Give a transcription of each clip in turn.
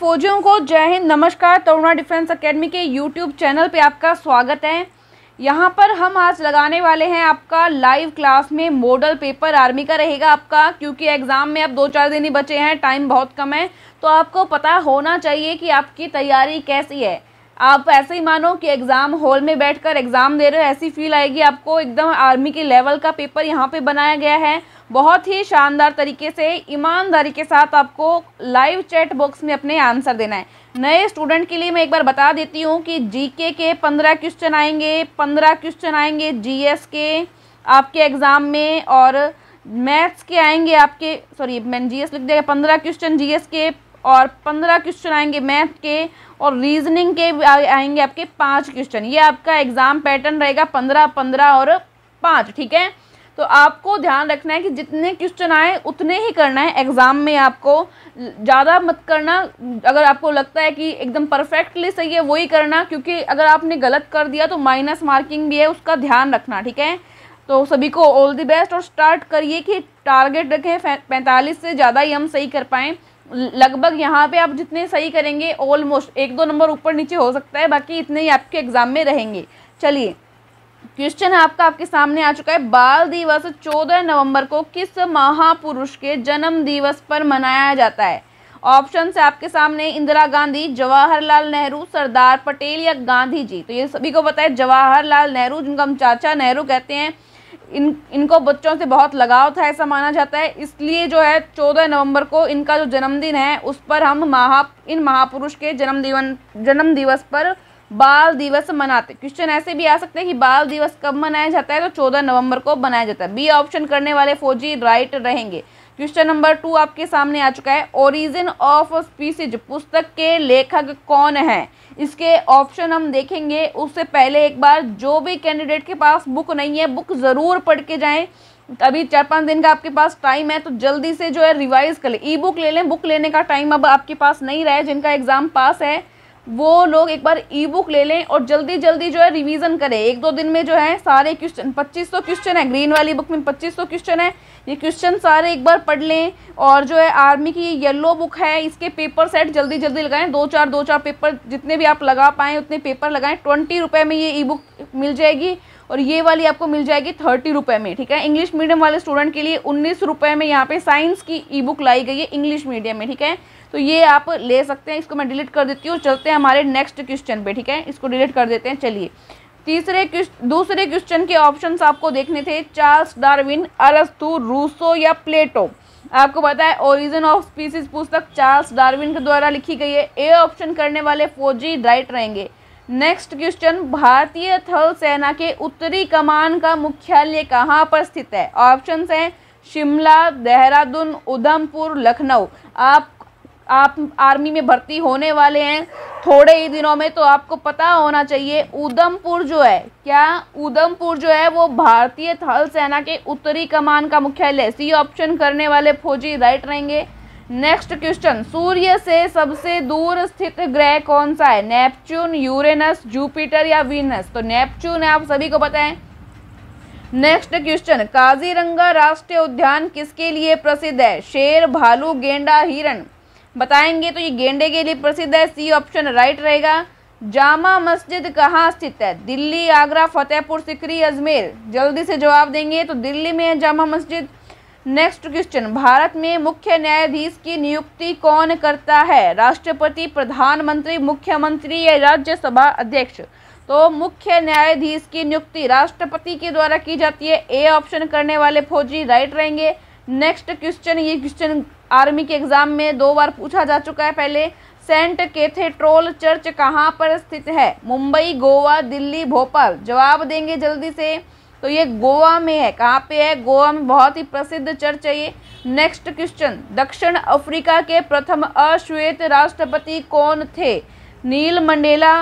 फौजियों को जय हिंद नमस्कार तरुणा डिफेंस एकेडमी के यूट्यूब चैनल पे आपका स्वागत है यहाँ पर हम आज लगाने वाले हैं आपका लाइव क्लास में मॉडल पेपर आर्मी का रहेगा आपका क्योंकि एग्ज़ाम में अब दो चार दिन ही बचे हैं टाइम बहुत कम है तो आपको पता होना चाहिए कि आपकी तैयारी कैसी है आप ऐसे ही मानो कि एग्ज़ाम हॉल में बैठकर एग्ज़ाम दे रहे हो ऐसी फील आएगी आपको एकदम आर्मी के लेवल का पेपर यहाँ पे बनाया गया है बहुत ही शानदार तरीके से ईमानदारी के साथ आपको लाइव चैट बॉक्स में अपने आंसर देना है नए स्टूडेंट के लिए मैं एक बार बता देती हूँ कि जी के पंद्रह क्वेश्चन आएंगे पंद्रह क्वेश्चन आएंगे जी के आपके एग्ज़ाम में और मैथ्स के आएंगे आपके सॉरी मैंने जीएस लिख दिया पंद्रह क्वेश्चन जीएस के और पंद्रह क्वेश्चन आएंगे मैथ के और रीजनिंग के आएंगे आपके पाँच क्वेश्चन ये आपका एग्ज़ाम पैटर्न रहेगा पंद्रह पंद्रह और पाँच ठीक है तो आपको ध्यान रखना है कि जितने क्वेश्चन आए उतने ही करना है एग्ज़ाम में आपको ज़्यादा मत करना अगर आपको लगता है कि एकदम परफेक्टली सही है वही करना क्योंकि अगर आपने गलत कर दिया तो माइनस मार्किंग भी है उसका ध्यान रखना ठीक है तो सभी को ऑल द बेस्ट और स्टार्ट करिए कि टारगेट रखें पैंतालीस से ज़्यादा ही हम सही कर पाएँ लगभग यहाँ पे आप जितने सही करेंगे ऑलमोस्ट एक दो नंबर ऊपर नीचे हो सकता है बाकी इतने ही आपके एग्जाम में रहेंगे चलिए क्वेश्चन आपका आपके सामने आ चुका है बाल दिवस 14 नवंबर को किस महापुरुष के जन्म दिवस पर मनाया जाता है ऑप्शन से आपके सामने इंदिरा गांधी जवाहरलाल नेहरू सरदार पटेल या गांधी जी तो ये सभी को पता है जवाहरलाल नेहरू जिनको हम चाचा नेहरू कहते हैं इन इनको बच्चों से बहुत लगाव था ऐसा माना जाता है इसलिए जो है चौदह नवंबर को इनका जो जन्मदिन है उस पर हम महा इन महापुरुष के जन्म दिवन जन्म दिवस पर बाल दिवस मनाते क्वेश्चन ऐसे भी आ सकते हैं कि बाल दिवस कब मनाया जाता है तो चौदह नवंबर को मनाया जाता है बी ऑप्शन करने वाले फौजी राइट रहेंगे क्वेश्चन नंबर टू आपके सामने आ चुका है ओरिजिन ऑफ स्पीसीज पुस्तक के लेखक कौन है इसके ऑप्शन हम देखेंगे उससे पहले एक बार जो भी कैंडिडेट के पास बुक नहीं है बुक ज़रूर पढ़ के जाएँ अभी चार पाँच दिन का आपके पास टाइम है तो जल्दी से जो है रिवाइज़ कर लें ई बुक ले लें बुक लेने का टाइम अब आपके पास नहीं रहा है जिनका एग्ज़ाम पास है वो लोग एक बार ई बुक ले लें और जल्दी जल्दी जो है रिवीजन करें एक दो दिन में जो है सारे क्वेश्चन 2500 क्वेश्चन है ग्रीन वाली बुक में 2500 क्वेश्चन है ये क्वेश्चन सारे एक बार पढ़ लें और जो है आर्मी की ये येलो बुक है इसके पेपर सेट जल्दी जल्दी लगाएं दो चार दो चार पेपर जितने भी आप लगा पाएँ उतने पेपर लगाएँ ट्वेंटी रुपये में ये ई बुक मिल जाएगी और ये वाली आपको मिल जाएगी थर्टी रुपये में ठीक है इंग्लिश मीडियम वाले स्टूडेंट के लिए उन्नीस रुपये में यहाँ पे साइंस की ई बुक लाई गई है इंग्लिश मीडियम में ठीक है तो ये आप ले सकते हैं इसको मैं डिलीट कर देती हूँ चलते हैं हमारे नेक्स्ट क्वेश्चन पे ठीक है इसको डिलीट कर देते हैं चलिए तीसरे दूसरे क्वेश्चन के ऑप्शन आपको देखने थे चार्ल्स डार्विन अरस्तु रूसो या प्लेटो आपको पता है ओरिजिन ऑफ स्पीसीज पुस्तक चार्ल्स डार्विन के द्वारा लिखी गई है ए ऑप्शन करने वाले फौजी राइट रहेंगे नेक्स्ट क्वेश्चन भारतीय थल सेना के उत्तरी कमान का मुख्यालय कहाँ पर स्थित है ऑप्शन हैं शिमला देहरादून उधमपुर लखनऊ आप आप आर्मी में भर्ती होने वाले हैं थोड़े ही दिनों में तो आपको पता होना चाहिए उधमपुर जो है क्या उधमपुर जो है वो भारतीय थल सेना के उत्तरी कमान का मुख्यालय सी ऑप्शन करने वाले फौजी राइट रहेंगे नेक्स्ट क्वेश्चन सूर्य से सबसे दूर स्थित ग्रह कौन सा है नेपच्यून यूरेनस जुपिटर या वीनस तो नेपच्यून है आप सभी को पता है नेक्स्ट क्वेश्चन काजीरंगा राष्ट्रीय उद्यान किसके लिए प्रसिद्ध है शेर भालू गेंडा हिरण बताएंगे तो ये गेंडे के लिए प्रसिद्ध है सी ऑप्शन राइट रहेगा जामा मस्जिद कहाँ स्थित है दिल्ली आगरा फतेहपुर सिकरी अजमेर जल्दी से जवाब देंगे तो दिल्ली में है जामा मस्जिद नेक्स्ट क्वेश्चन भारत में मुख्य न्यायाधीश की नियुक्ति कौन करता है राष्ट्रपति प्रधानमंत्री मुख्यमंत्री या राज्यसभा अध्यक्ष तो मुख्य न्यायाधीश की नियुक्ति राष्ट्रपति के द्वारा की जाती है ए ऑप्शन करने वाले फौजी राइट रहेंगे नेक्स्ट क्वेश्चन ये क्वेश्चन आर्मी के एग्जाम में दो बार पूछा जा चुका है पहले सेंट कैथेड्रोल चर्च कहाँ पर स्थित है मुंबई गोवा दिल्ली भोपाल जवाब देंगे जल्दी से तो ये गोवा में है कहाँ पे है गोवा में बहुत ही प्रसिद्ध चर्च है ये नेक्स्ट क्वेश्चन दक्षिण अफ्रीका के प्रथम अश्वेत राष्ट्रपति कौन थे Neil Mandela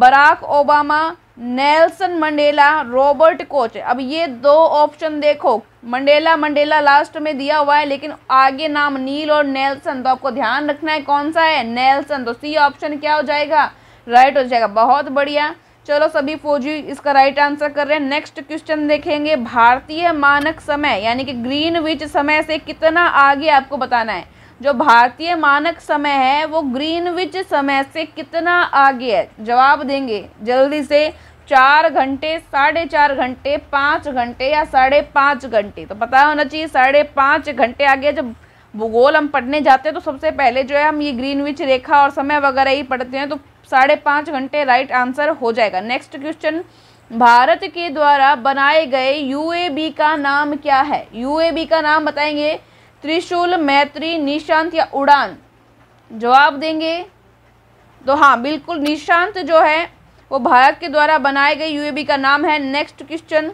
Barack Obama Nelson Mandela Robert Koch अब ये दो ऑप्शन देखो मंडेला मंडेला लास्ट में दिया हुआ है लेकिन आगे नाम नील और नेल्सन तो आपको ध्यान रखना है कौन सा है नेल्सन तो सी ऑप्शन क्या हो जाएगा राइट हो जाएगा बहुत बढ़िया चलो सभी फौजी इसका राइट आंसर कर रहे हैं नेक्स्ट क्वेश्चन देखेंगे भारतीय मानक समय यानी कि ग्रीन विच समय से कितना आगे आपको बताना है जो भारतीय मानक समय है वो ग्रीन विच समय से कितना आगे है जवाब देंगे जल्दी से चार घंटे साढ़े चार घंटे पाँच घंटे या साढ़े पाँच घंटे तो पता होना चाहिए साढ़े पाँच घंटे आगे जब भूगोल हम पढ़ने जाते हैं तो सबसे पहले जो है हम ये ग्रीन विच रेखा और समय वगैरह ही पढ़ते हैं तो साढ़े पाँच घंटे राइट आंसर हो जाएगा नेक्स्ट क्वेश्चन भारत के द्वारा बनाए गए यूएबी का नाम क्या है यूएबी का नाम बताएंगे त्रिशूल मैत्री निशांत या उड़ान जवाब देंगे तो हाँ बिल्कुल निशांत जो है वो भारत के द्वारा बनाए गए यूएबी का नाम है नेक्स्ट क्वेश्चन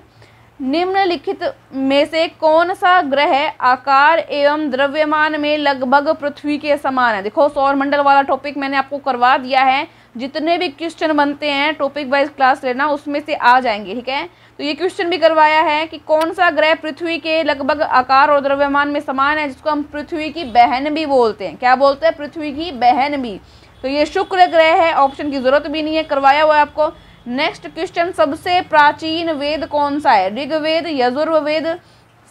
निम्नलिखित में से कौन सा ग्रह आकार एवं द्रव्यमान में लगभग पृथ्वी के समान है देखो सौर मंडल वाला टॉपिक मैंने आपको करवा दिया है जितने भी क्वेश्चन बनते हैं टॉपिक वाइज क्लास लेना उसमें से आ जाएंगे ठीक है तो ये क्वेश्चन भी करवाया है कि कौन सा ग्रह पृथ्वी के लगभग आकार और द्रव्यमान में समान है जिसको हम पृथ्वी की बहन भी बोलते हैं क्या बोलते हैं पृथ्वी की बहन भी तो ये शुक्र ग्रह है ऑप्शन की जरूरत भी नहीं है करवाया हुआ है आपको नेक्स्ट क्वेश्चन सबसे प्राचीन वेद कौन सा है ऋग्वेद यजुर्वेद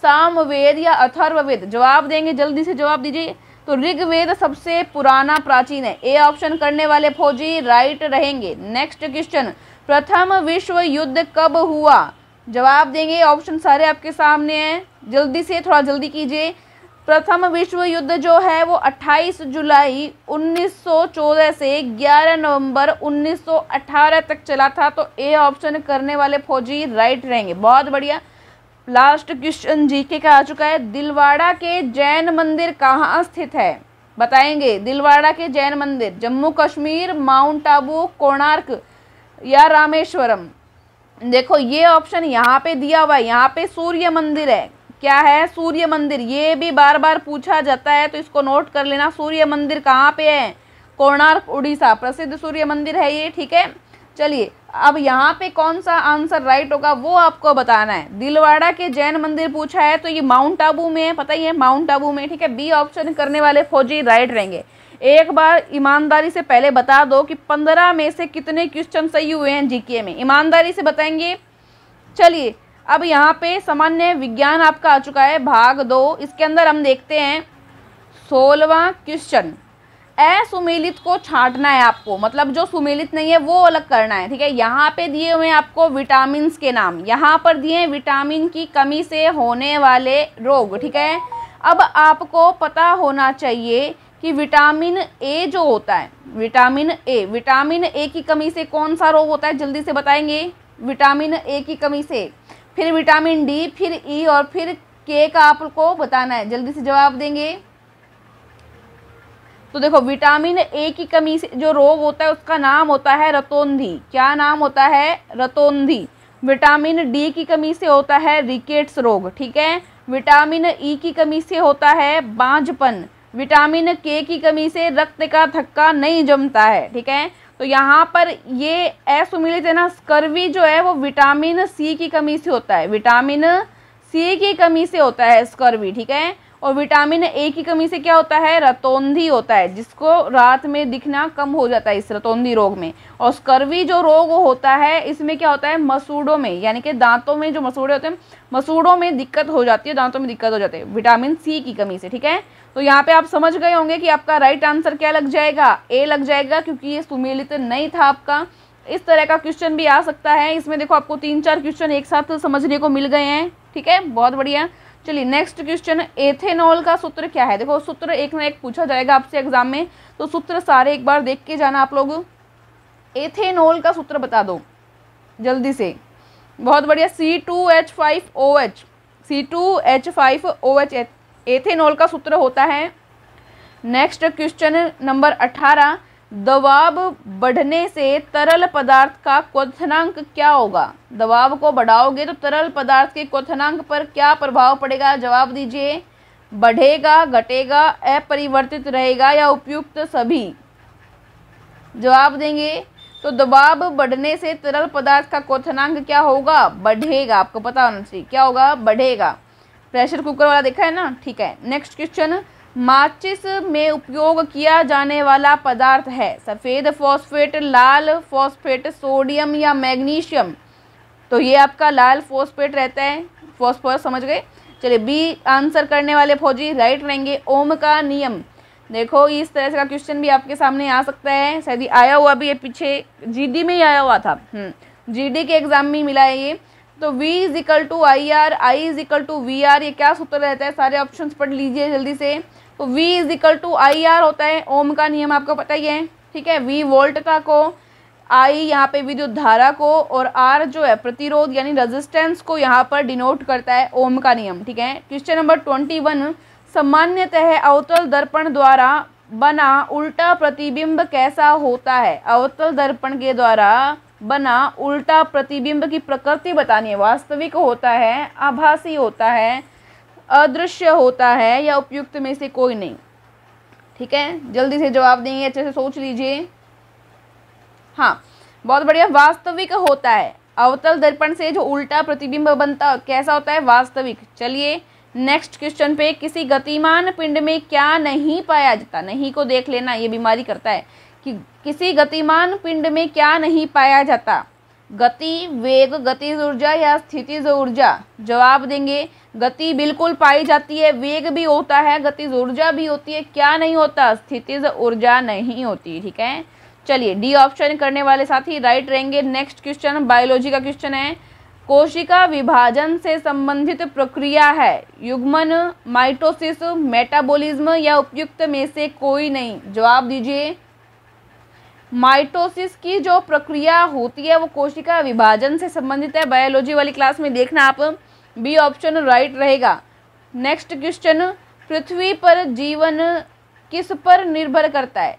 सामवेद या अथर्ववेद जवाब देंगे जल्दी से जवाब दीजिए तो ऋग्वेद सबसे पुराना प्राचीन है ए ऑप्शन करने वाले फौजी राइट रहेंगे नेक्स्ट क्वेश्चन प्रथम विश्व युद्ध कब हुआ जवाब देंगे ऑप्शन सारे आपके सामने हैं जल्दी से थोड़ा जल्दी कीजिए प्रथम विश्व युद्ध जो है वो 28 जुलाई 1914 से 11 नवंबर 1918 तक चला था तो ए ऑप्शन करने वाले फौजी राइट रहेंगे बहुत बढ़िया लास्ट क्वेश्चन जीके का आ चुका है दिलवाड़ा के जैन मंदिर कहाँ स्थित है बताएंगे दिलवाड़ा के जैन मंदिर जम्मू कश्मीर माउंट आबू कोणार्क या रामेश्वरम देखो ये ऑप्शन यहाँ पे दिया हुआ है यहाँ पे सूर्य मंदिर है क्या है सूर्य मंदिर ये भी बार बार पूछा जाता है तो इसको नोट कर लेना सूर्य मंदिर कहाँ पे है कोणार्क उड़ीसा प्रसिद्ध सूर्य मंदिर है ये ठीक है चलिए अब यहाँ पे कौन सा आंसर राइट होगा वो आपको बताना है दिलवाड़ा के जैन मंदिर पूछा है तो ये माउंट आबू में है पता ही है माउंट आबू में ठीक है बी ऑप्शन करने वाले फौजी राइट रहेंगे एक बार ईमानदारी से पहले बता दो कि पंद्रह में से कितने क्वेश्चन सही हुए हैं जीके में ईमानदारी से बताएंगे चलिए अब यहाँ पे सामान्य विज्ञान आपका आ चुका है भाग दो इसके अंदर हम देखते हैं सोलवा क्वेश्चन असुमेलित को छांटना है आपको मतलब जो सुमेलित नहीं है वो अलग करना है ठीक है यहाँ पे दिए हुए आपको विटामिन के नाम यहाँ पर दिए हैं विटामिन की कमी से होने वाले रोग ठीक है अब आपको पता होना चाहिए कि विटामिन ए जो होता है विटामिन ए विटामिन ए की कमी से कौन सा रोग होता है जल्दी से बताएंगे विटामिन ए की कमी से फिर विटामिन डी फिर ई e और फिर के का आपको बताना है जल्दी से जवाब देंगे तो देखो विटामिन ए की कमी से जो रोग होता है उसका नाम होता है रतोंधी क्या नाम होता है रतोंधी विटामिन डी की कमी से होता है रिकेट्स रोग ठीक है विटामिन ई की कमी से होता है बांझपन विटामिन के की कमी से रक्त का थक्का नहीं जमता है ठीक है तो यहाँ पर ये असुमिलित है ना स्कर्वी जो है वो विटामिन सी की कमी से होता है विटामिन सी की कमी से होता है स्कर्वी ठीक है और विटामिन ए की कमी से क्या होता है रतौंधी होता है जिसको रात में दिखना कम हो जाता है इस रतौंधी रोग में और स्कर्वी जो रोग होता है इसमें क्या होता है मसूड़ों में यानी कि दांतों में जो मसूड़े होते हैं मसूड़ों में दिक्कत हो जाती है दांतों में दिक्कत हो जाती है विटामिन सी की कमी से ठीक है तो यहाँ पे आप समझ गए होंगे कि आपका राइट आंसर क्या लग जाएगा ए लग जाएगा क्योंकि ये सुमेलित नहीं था आपका इस तरह का क्वेश्चन भी आ सकता है इसमें देखो आपको तीन चार क्वेश्चन एक साथ समझने को मिल गए हैं ठीक है बहुत बढ़िया चलिए नेक्स्ट क्वेश्चन एथेनॉल का सूत्र क्या है देखो सूत्र एक ना एक पूछा जाएगा आपसे एग्जाम में तो सूत्र सारे एक बार देख के जाना आप लोग एथेनॉल का सूत्र बता दो जल्दी से बहुत बढ़िया C two H five O H C two H five O H ethanol का सूत्र होता है नेक्स्ट क्वेश्चन नंबर अठारह दबाव बढ़ने से तरल पदार्थ का क्वथनांक क्या होगा दबाव को बढ़ाओगे तो तरल पदार्थ के क्वथनांक पर क्या प्रभाव पड़ेगा जवाब दीजिए बढ़ेगा घटेगा अपरिवर्तित रहेगा या उपयुक्त सभी जवाब देंगे तो दबाव बढ़ने से तरल पदार्थ का क्वथनांक क्या होगा बढ़ेगा आपको पता होना चाहिए क्या होगा बढ़ेगा प्रेशर कुकर वाला देखा है ना ठीक है नेक्स्ट क्वेश्चन माचिस में उपयोग किया जाने वाला पदार्थ है सफ़ेद फॉस्फेट लाल फॉस्फेट सोडियम या मैग्नीशियम तो ये आपका लाल फॉस्फेट रहता है फॉस्फोरस समझ गए चलिए बी आंसर करने वाले फौजी राइट रहेंगे ओम का नियम देखो इस तरह से का क्वेश्चन भी आपके सामने आ सकता है शायद आया हुआ भी है पीछे जीडी में ही आया हुआ था हम्म, जीडी के एग्जाम में मिला है ये तो V is equal to I R I is equal to V R ये क्या सूत्र रहता है सारे ऑप्शंस पढ़ लीजिए जल्दी से तो V is equal to I R होता है ओम का नियम आपको पता ही है ठीक है V वोल्ट का को आई यहाँ पे विद्युत धारा को और आर जो है प्रतिरोध यानी रेजिस्टेंस को यहाँ पर डिनोट करता है ओम का नियम ठीक है क्वेश्चन नंबर ट्वेंटी वन सामान्यतः अवतल दर्पण द्वारा बना उल्टा प्रतिबिंब कैसा होता है अवतल दर्पण के द्वारा बना उल्टा प्रतिबिंब की प्रकृति बतानी है वास्तविक होता है आभासी होता है अदृश्य होता है या उपयुक्त में से कोई नहीं ठीक है जल्दी से जवाब देंगे अच्छे से सोच लीजिए हाँ बहुत बढ़िया वास्तविक होता है अवतल दर्पण से जो उल्टा प्रतिबिंब बनता कैसा होता है वास्तविक चलिए नेक्स्ट क्वेश्चन पे किसी गतिमान पिंड में क्या नहीं पाया जाता नहीं को देख लेना ये बीमारी करता है कि किसी गतिमान पिंड में क्या नहीं पाया जाता गति वेग गतिज ऊर्जा या स्थितिज ऊर्जा जवाब देंगे गति बिल्कुल पाई जाती है वेग भी होता है गतिज ऊर्जा भी होती है क्या नहीं होता स्थितिज ऊर्जा नहीं होती ठीक है चलिए डी ऑप्शन करने वाले साथ ही राइट रहेंगे नेक्स्ट क्वेश्चन बायोलॉजी का क्वेश्चन है कोशिका विभाजन से संबंधित प्रक्रिया है युग्मन माइटोसिस मेटाबोलिज्म या उपयुक्त में से कोई नहीं जवाब दीजिए माइटोसिस की जो प्रक्रिया होती है वो कोशिका विभाजन से संबंधित है बायोलॉजी वाली क्लास में देखना आप बी ऑप्शन राइट रहेगा नेक्स्ट क्वेश्चन पृथ्वी पर जीवन किस पर निर्भर करता है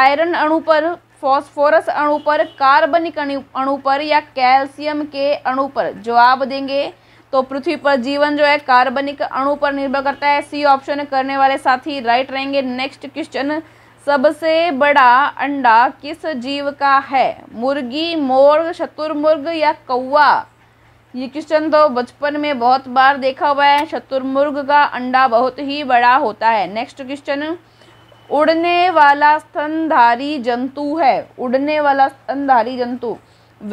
आयरन अणु पर फॉस्फोरस अणु पर कार्बनिक अणु पर या कैल्शियम के अणु पर जवाब देंगे तो पृथ्वी पर जीवन जो है कार्बनिक अणु पर निर्भर करता है सी ऑप्शन करने वाले साथी राइट रहेंगे नेक्स्ट क्वेश्चन सबसे बड़ा अंडा किस जीव का है मुर्गी मोर शत्रुमुर्ग या कौवा ये क्वेश्चन तो बचपन में बहुत बार देखा हुआ है शत्रुमुर्ग का अंडा बहुत ही बड़ा होता है नेक्स्ट क्वेश्चन उड़ने वाला स्तनधारी जंतु है उड़ने वाला स्तनधारी जंतु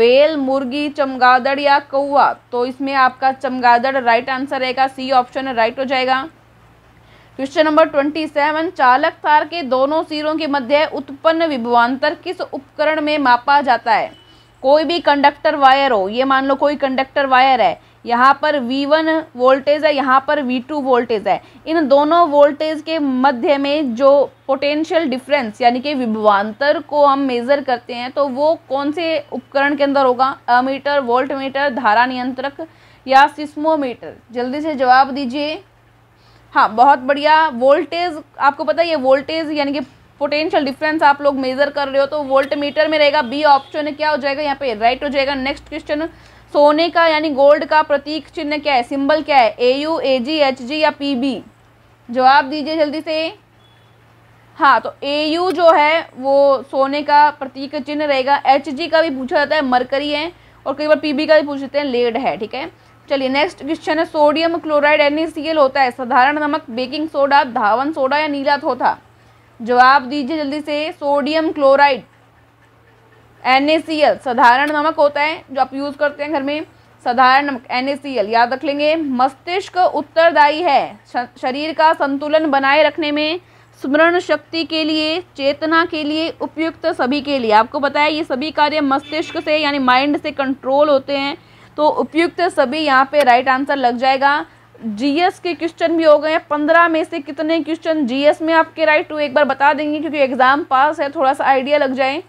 वेल मुर्गी चमगादड़ या कौआ तो इसमें आपका चमगादड़ राइट आंसर रहेगा सी ऑप्शन राइट हो जाएगा क्वेश्चन नंबर ट्वेंटी सेवन चालक तार के दोनों सिरों के मध्य उत्पन्न विभवांतर किस उपकरण में मापा जाता है कोई भी कंडक्टर वायर हो ये मान लो कोई कंडक्टर वायर है यहाँ पर V1 वोल्टेज है यहाँ पर V2 वोल्टेज है इन दोनों वोल्टेज के मध्य में जो पोटेंशियल डिफरेंस यानी कि विभवान्तर को हम मेज़र करते हैं तो वो कौन से उपकरण के अंदर होगा अमीटर वोल्ट मीटर धारा नियंत्रक या सिस्मोमीटर जल्दी से जवाब दीजिए हाँ बहुत बढ़िया वोल्टेज आपको पता है ये वोल्टेज यानी कि पोटेंशियल डिफरेंस आप लोग मेजर कर रहे हो तो वोल्ट मीटर में रहेगा बी ऑप्शन क्या हो जाएगा यहाँ पे राइट हो जाएगा नेक्स्ट क्वेश्चन सोने का यानी गोल्ड का प्रतीक चिन्ह क्या है सिंबल क्या है ए U A ji H G या पी बी जवाब दीजिए जल्दी से हाँ तो ए यू जो है वो सोने का प्रतीक चिन्ह रहेगा एच जी का भी पूछा जाता है मरकरी है और कई बार पी बी का भी पूछ लेते हैं लेड है ठीक है चलिए नेक्स्ट क्वेश्चन है सोडियम क्लोराइड एन होता है साधारण नमक बेकिंग सोडा धावन सोडा या नीला थोथा जवाब दीजिए जल्दी से सोडियम क्लोराइड एन साधारण नमक होता है जो आप यूज़ करते हैं घर में साधारण नमक एन याद रख लेंगे मस्तिष्क उत्तरदायी है शरीर का संतुलन बनाए रखने में स्मरण शक्ति के लिए चेतना के लिए उपयुक्त सभी के लिए आपको बताया ये सभी कार्य मस्तिष्क से यानी माइंड से कंट्रोल होते हैं तो उपयुक्त सभी यहाँ पे राइट आंसर लग जाएगा जीएस के क्वेश्चन भी हो गए हैं पंद्रह में से कितने क्वेश्चन जीएस में आपके राइट हुए एक बार बता देंगे क्योंकि एग्ज़ाम पास है थोड़ा सा आइडिया लग जाए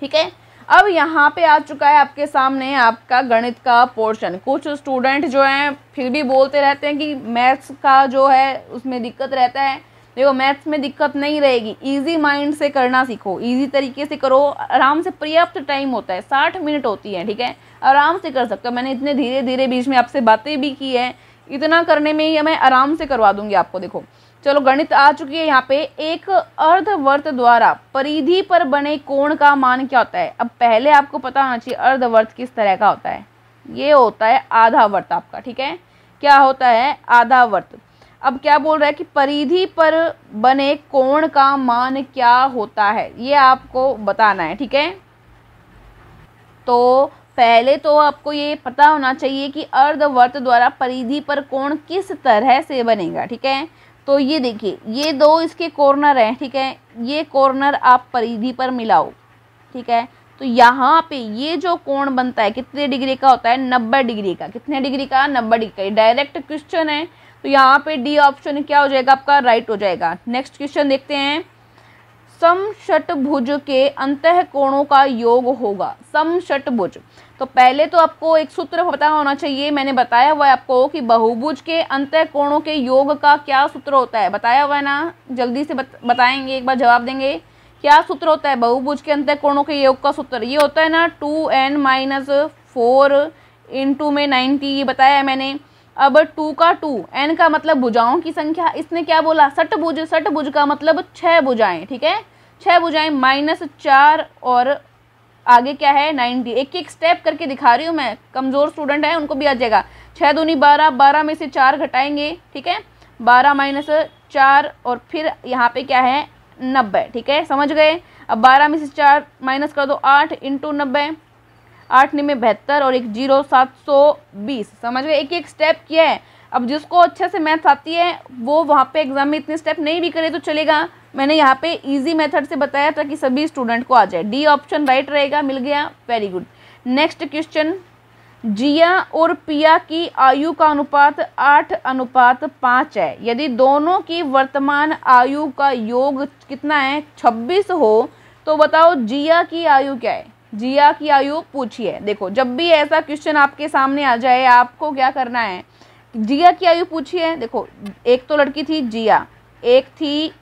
ठीक है अब यहाँ पे आ चुका है आपके सामने आपका गणित का पोर्शन कुछ स्टूडेंट जो हैं फिर भी बोलते रहते हैं कि मैथ्स का जो है उसमें दिक्कत रहता है देखो मैथ्स में दिक्कत नहीं रहेगी इजी माइंड से करना सीखो इजी तरीके से करो आराम से पर्याप्त टाइम होता है साठ मिनट होती है ठीक है आराम से कर सकते हो मैंने इतने धीरे धीरे बीच में आपसे बातें भी की है इतना करने में ही मैं आराम से करवा दूंगी आपको देखो चलो गणित आ चुकी है यहाँ पे एक अर्धवर्त द्वारा परिधि पर बने कोण का मान क्या होता है अब पहले आपको पता होना चाहिए अर्धवर्त किस तरह का होता है ये होता है आधा वर्त आपका ठीक है क्या होता है आधा वर्त अब क्या बोल रहा है कि परिधि पर बने कोण का मान क्या होता है ये आपको बताना है ठीक है तो पहले तो आपको ये पता होना चाहिए कि अर्धवर्त द्वारा परिधि पर कोण किस तरह से बनेगा ठीक है तो ये देखिए ये दो इसके कॉर्नर हैं ठीक है ये कॉर्नर आप परिधि पर मिलाओ ठीक है तो यहाँ पे ये जो कोण बनता है कितने डिग्री का होता है नब्बे डिग्री का कितने डिग्री का नब्बे डिग्री का डायरेक्ट क्वेश्चन है तो यहाँ पे डी ऑप्शन क्या हो जाएगा आपका राइट हो जाएगा नेक्स्ट क्वेश्चन देखते हैं समषटभुज के अंत कोणों का योग होगा समषटभुज तो पहले तो आपको एक सूत्र पता होना चाहिए मैंने बताया हुआ है आपको कि बहुभुज के अंत कोणों के योग का क्या सूत्र होता है बताया हुआ है ना जल्दी से बत, बताएंगे एक बार जवाब देंगे क्या सूत्र होता है बहुभुज के अंत कोणों के योग का सूत्र ये होता है ना two N minus four into में नाइन्टी ये बताया है मैंने अब टू का टू एन का मतलब भुजाओं की संख्या इसने क्या बोला सट भुज सट भुज का मतलब छः भुजाएँ ठीक है छः भुजाएं माइनस चार और आगे क्या है नाइन्टी एक एक स्टेप करके दिखा रही हूँ मैं कमज़ोर स्टूडेंट है उनको भी आ जाएगा छः दूनी बारह बारह में से चार घटाएंगे ठीक है बारह माइनस चार और फिर यहाँ पे क्या है नब्बे ठीक है समझ गए अब बारह में से चार माइनस कर दो आठ इंटू नब्बे आठ निम्बे बहत्तर और एक जीरो सात सौ बीस समझ गए एक एक स्टेप किया है अब जिसको अच्छे से मैथ आती है वो वहाँ पे एग्जाम में इतने स्टेप नहीं भी करे तो चलेगा मैंने यहाँ पे इजी मेथड से बताया ताकि सभी स्टूडेंट को आ जाए डी ऑप्शन राइट रहेगा मिल गया वेरी गुड नेक्स्ट क्वेश्चन जिया और पिया की आयु का अनुपात आठ अनुपात पाँच है यदि दोनों की वर्तमान आयु का योग कितना है छब्बीस हो तो बताओ जिया की आयु क्या है जिया की आयु पूछिए देखो जब भी ऐसा क्वेश्चन आपके सामने आ जाए आपको क्या करना है जिया की आयु पूछिए देखो एक तो लड़की थी जिया एक थी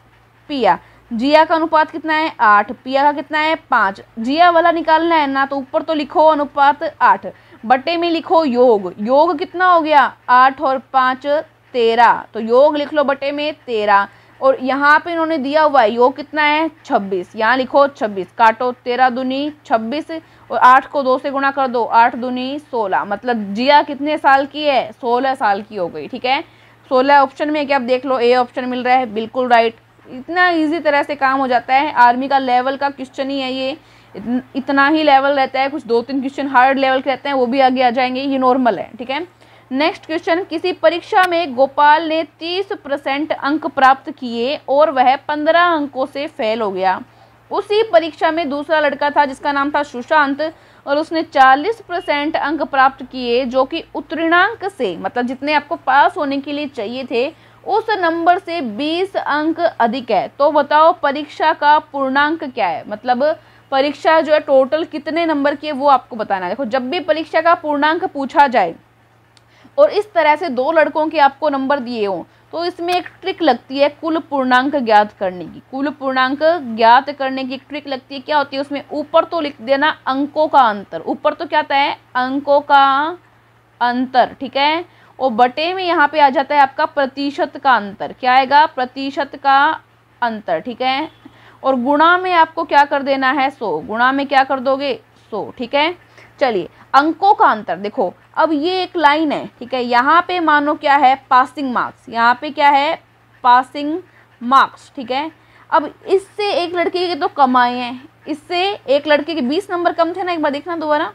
पिया जिया का अनुपात कितना है आठ पिया का कितना है पाँच जिया वाला निकालना है ना तो ऊपर तो लिखो अनुपात आठ बटे में लिखो योग योग कितना हो गया आठ और पाँच तेरह तो योग लिख लो बटे में तेरह और यहाँ पे इन्होंने दिया हुआ है योग कितना है छब्बीस यहाँ लिखो छब्बीस काटो तेरह दुनी छब्बीस और आठ को दो से गुणा कर दो आठ दुनी सोलह मतलब जिया कितने साल की है सोलह साल की हो गई ठीक है सोलह ऑप्शन में क्या आप देख लो ए ऑप्शन मिल रहा है बिल्कुल राइट इतना इजी तरह से काम हो जाता है आर्मी का लेवल का क्वेश्चन ही है ये इतना ही लेवल रहता है कुछ दो तीन क्वेश्चन हार्ड लेवल के रहते हैं वो भी आगे आ जाएंगे ये नॉर्मल है ठीक है नेक्स्ट क्वेश्चन किसी परीक्षा में गोपाल ने तीस परसेंट अंक प्राप्त किए और वह पंद्रह अंकों से फेल हो गया उसी परीक्षा में दूसरा लड़का था जिसका नाम था सुशांत और उसने 40 परसेंट अंक प्राप्त किए जो कि उत्तीर्णांक से मतलब जितने आपको पास होने के लिए चाहिए थे उस नंबर से 20 अंक अधिक है तो बताओ परीक्षा का पूर्णांक क्या है मतलब परीक्षा जो है टोटल कितने नंबर की है वो आपको बताना है देखो जब भी परीक्षा का पूर्णांक पूछा जाए और इस तरह से दो लड़कों के आपको नंबर दिए हों तो इसमें एक ट्रिक लगती है कुल पूर्णांक ज्ञात करने की कुल पूर्णांक ज्ञात करने की एक ट्रिक लगती है क्या होती है उसमें ऊपर तो लिख देना अंकों का अंतर ऊपर तो क्या आता है अंकों का अंतर ठीक है और बटे में यहाँ पे आ जाता है आपका प्रतिशत का अंतर क्या आएगा प्रतिशत का अंतर ठीक है और गुणा में आपको क्या कर देना है सो गुणा में क्या कर दोगे सो ठीक है चलिए अंकों का अंतर देखो अब ये एक लाइन है ठीक है यहाँ पे मानो क्या है पासिंग मार्क्स यहाँ पे क्या है पासिंग मार्क्स ठीक है अब इससे एक लड़के के तो कम आए हैं इससे एक लड़के के बीस नंबर कम थे ना एक बार देखना दोबारा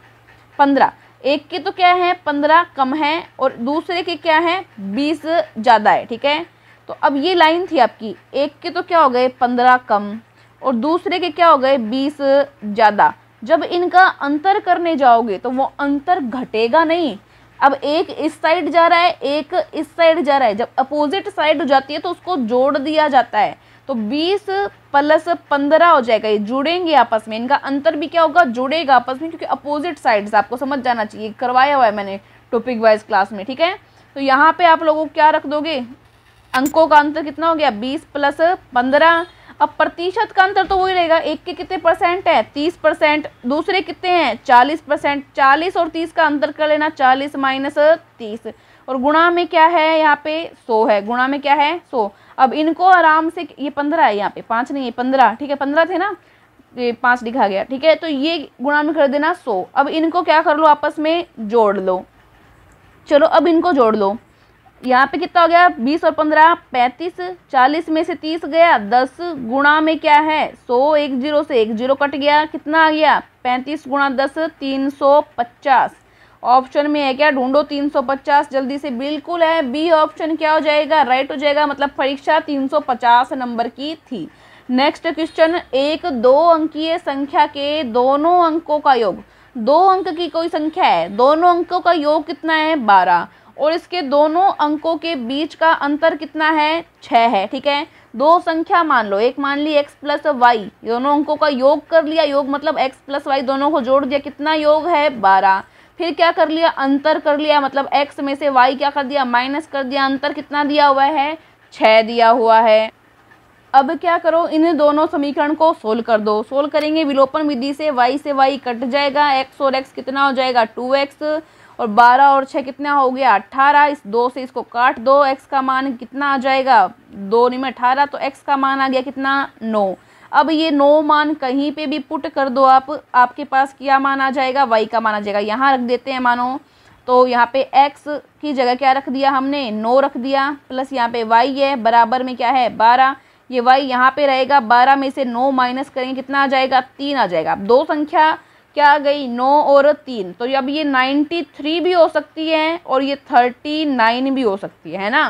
पंद्रह एक के तो क्या है पंद्रह कम है और दूसरे के क्या है बीस ज़्यादा है ठीक है तो अब ये लाइन थी आपकी एक के तो क्या हो गए पंद्रह कम और दूसरे के क्या हो गए बीस ज़्यादा जब इनका अंतर करने जाओगे तो वो अंतर घटेगा नहीं अब एक इस साइड जा रहा है एक इस साइड जा रहा है जब अपोजिट साइड हो जाती है तो उसको जोड़ दिया जाता है तो 20 प्लस 15 हो जाएगा ये जुड़ेंगे आपस में इनका अंतर भी क्या होगा जुड़ेगा आपस में क्योंकि अपोजिट साइड्स आपको समझ जाना चाहिए करवाया हुआ है मैंने टॉपिक वाइज क्लास में ठीक है तो यहाँ पे आप लोगों को क्या रख दोगे अंकों का अंतर कितना हो गया बीस प्लस पंद्रह अब प्रतिशत का अंतर तो वही रहेगा एक के कितने परसेंट है तीस परसेंट दूसरे कितने हैं चालीस परसेंट चालीस और तीस का अंतर कर लेना चालीस माइनस तीस और गुणा में क्या है यहाँ पे सौ है गुणा में क्या है सौ अब इनको आराम से ये पंद्रह है यहाँ पे पाँच नहीं है पंद्रह ठीक है पंद्रह थे ना ये पाँच दिखा गया ठीक है तो ये गुणा में कर देना सौ अब इनको क्या कर लो आपस में जोड़ लो चलो अब इनको जोड़ लो यहाँ पे कितना हो गया बीस और पंद्रह पैंतीस चालीस में से तीस गया दस गुणा में क्या है सौ एक जीरो से एक जीरो कट गया कितना आ गया पैंतीस गुणा दस तीन सौ पचास ऑप्शन में है क्या ढूंढो 350 जल्दी से बिल्कुल है बी ऑप्शन क्या हो जाएगा राइट हो जाएगा मतलब परीक्षा 350 नंबर की थी नेक्स्ट क्वेश्चन एक दो अंकीय संख्या के दोनों अंकों का योग दो अंक की कोई संख्या है दोनों अंकों का योग कितना है बारह और इसके दोनों अंकों के बीच का अंतर कितना है छः है ठीक है दो संख्या मान लो एक मान ली एक्स प्लस वाई दोनों अंकों का योग कर लिया योग मतलब एक्स प्लस वाई दोनों को जोड़ दिया कितना योग है बारह फिर क्या कर लिया अंतर कर लिया मतलब एक्स में से वाई क्या कर दिया माइनस कर दिया अंतर कितना दिया हुआ है छः दिया हुआ है अब क्या करो इन दोनों समीकरण को सोल्व कर दो सोल्व करेंगे विलोपन विधि से वाई से वाई कट जाएगा एक्स और एक्स कितना हो जाएगा टू एक्स और बारह और छः कितना हो गया अट्ठारह इस दो से इसको काट दो एक्स का मान कितना आ जाएगा दो में अठारह तो एक्स का मान आ गया कितना नौ no. अब ये नो मान कहीं पे भी पुट कर दो आप आपके पास क्या मान आ जाएगा वाई का मान आ जाएगा यहाँ रख देते हैं मानो तो यहाँ पे एक्स की जगह क्या रख दिया हमने नो रख दिया प्लस यहाँ पे वाई है बराबर में क्या है बारह ये वाई यहाँ पे रहेगा बारह में से नो माइनस करेंगे कितना आ जाएगा तीन आ जाएगा अब दो संख्या क्या आ गई नौ और तीन तो अब ये नाइन्टी थ्री भी हो सकती है और ये थर्टी नाइन भी हो सकती है ना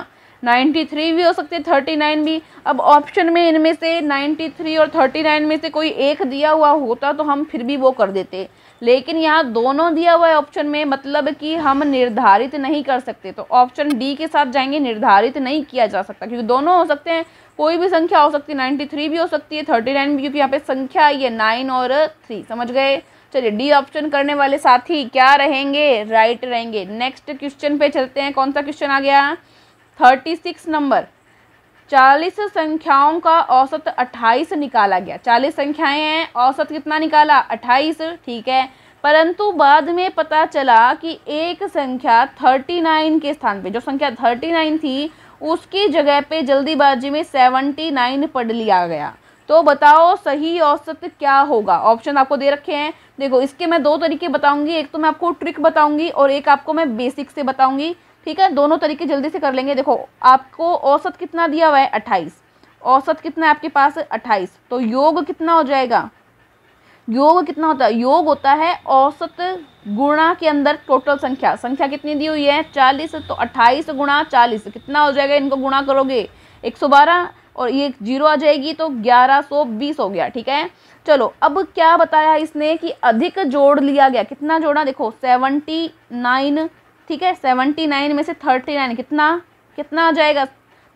93 भी हो सकते हैं 39 भी अब ऑप्शन में इनमें से 93 और 39 में से कोई एक दिया हुआ होता तो हम फिर भी वो कर देते लेकिन यहाँ दोनों दिया हुआ है ऑप्शन में मतलब कि हम निर्धारित नहीं कर सकते तो ऑप्शन डी के साथ जाएंगे निर्धारित नहीं किया जा सकता क्योंकि दोनों हो सकते हैं कोई भी संख्या हो सकती है नाइन्टी थ्री भी हो सकती है थर्टी नाइन भी क्योंकि यहाँ पे संख्या आई है नाइन और थ्री समझ गए चलिए डी ऑप्शन करने वाले साथी क्या रहेंगे राइट रहेंगे नेक्स्ट क्वेश्चन पे चलते हैं कौन सा क्वेश्चन आ गया थर्टी सिक्स नंबर चालीस संख्याओं का औसत अट्ठाईस निकाला गया चालीस संख्याएं हैं औसत कितना निकाला अट्ठाईस ठीक है परंतु बाद में पता चला कि एक संख्या थर्टी नाइन के स्थान पे जो संख्या थर्टी नाइन थी उसकी जगह पे जल्दीबाजी में सेवेंटी नाइन पढ़ लिया गया तो बताओ सही औसत क्या होगा ऑप्शन आपको दे रखे हैं देखो इसके मैं दो तरीके बताऊंगी एक तो मैं आपको ट्रिक बताऊंगी और एक आपको मैं बेसिक से बताऊंगी ठीक है दोनों तरीके जल्दी से कर लेंगे देखो आपको औसत कितना दिया हुआ है अट्ठाईस औसत कितना है आपके पास अट्ठाईस तो योग कितना हो जाएगा योग कितना होता है योग होता है औसत गुणा के अंदर टोटल संख्या संख्या कितनी दी हुई है चालीस तो अट्ठाईस गुणा चालीस कितना हो जाएगा इनको गुणा करोगे एक सौ बारह और ये जीरो आ जाएगी तो ग्यारह सौ बीस हो गया ठीक है चलो अब क्या बताया इसने कि अधिक जोड़ लिया गया कितना जोड़ा देखो सेवनटी नाइन ठीक है सेवेंटी नाइन में से थर्टी नाइन कितना कितना आ जाएगा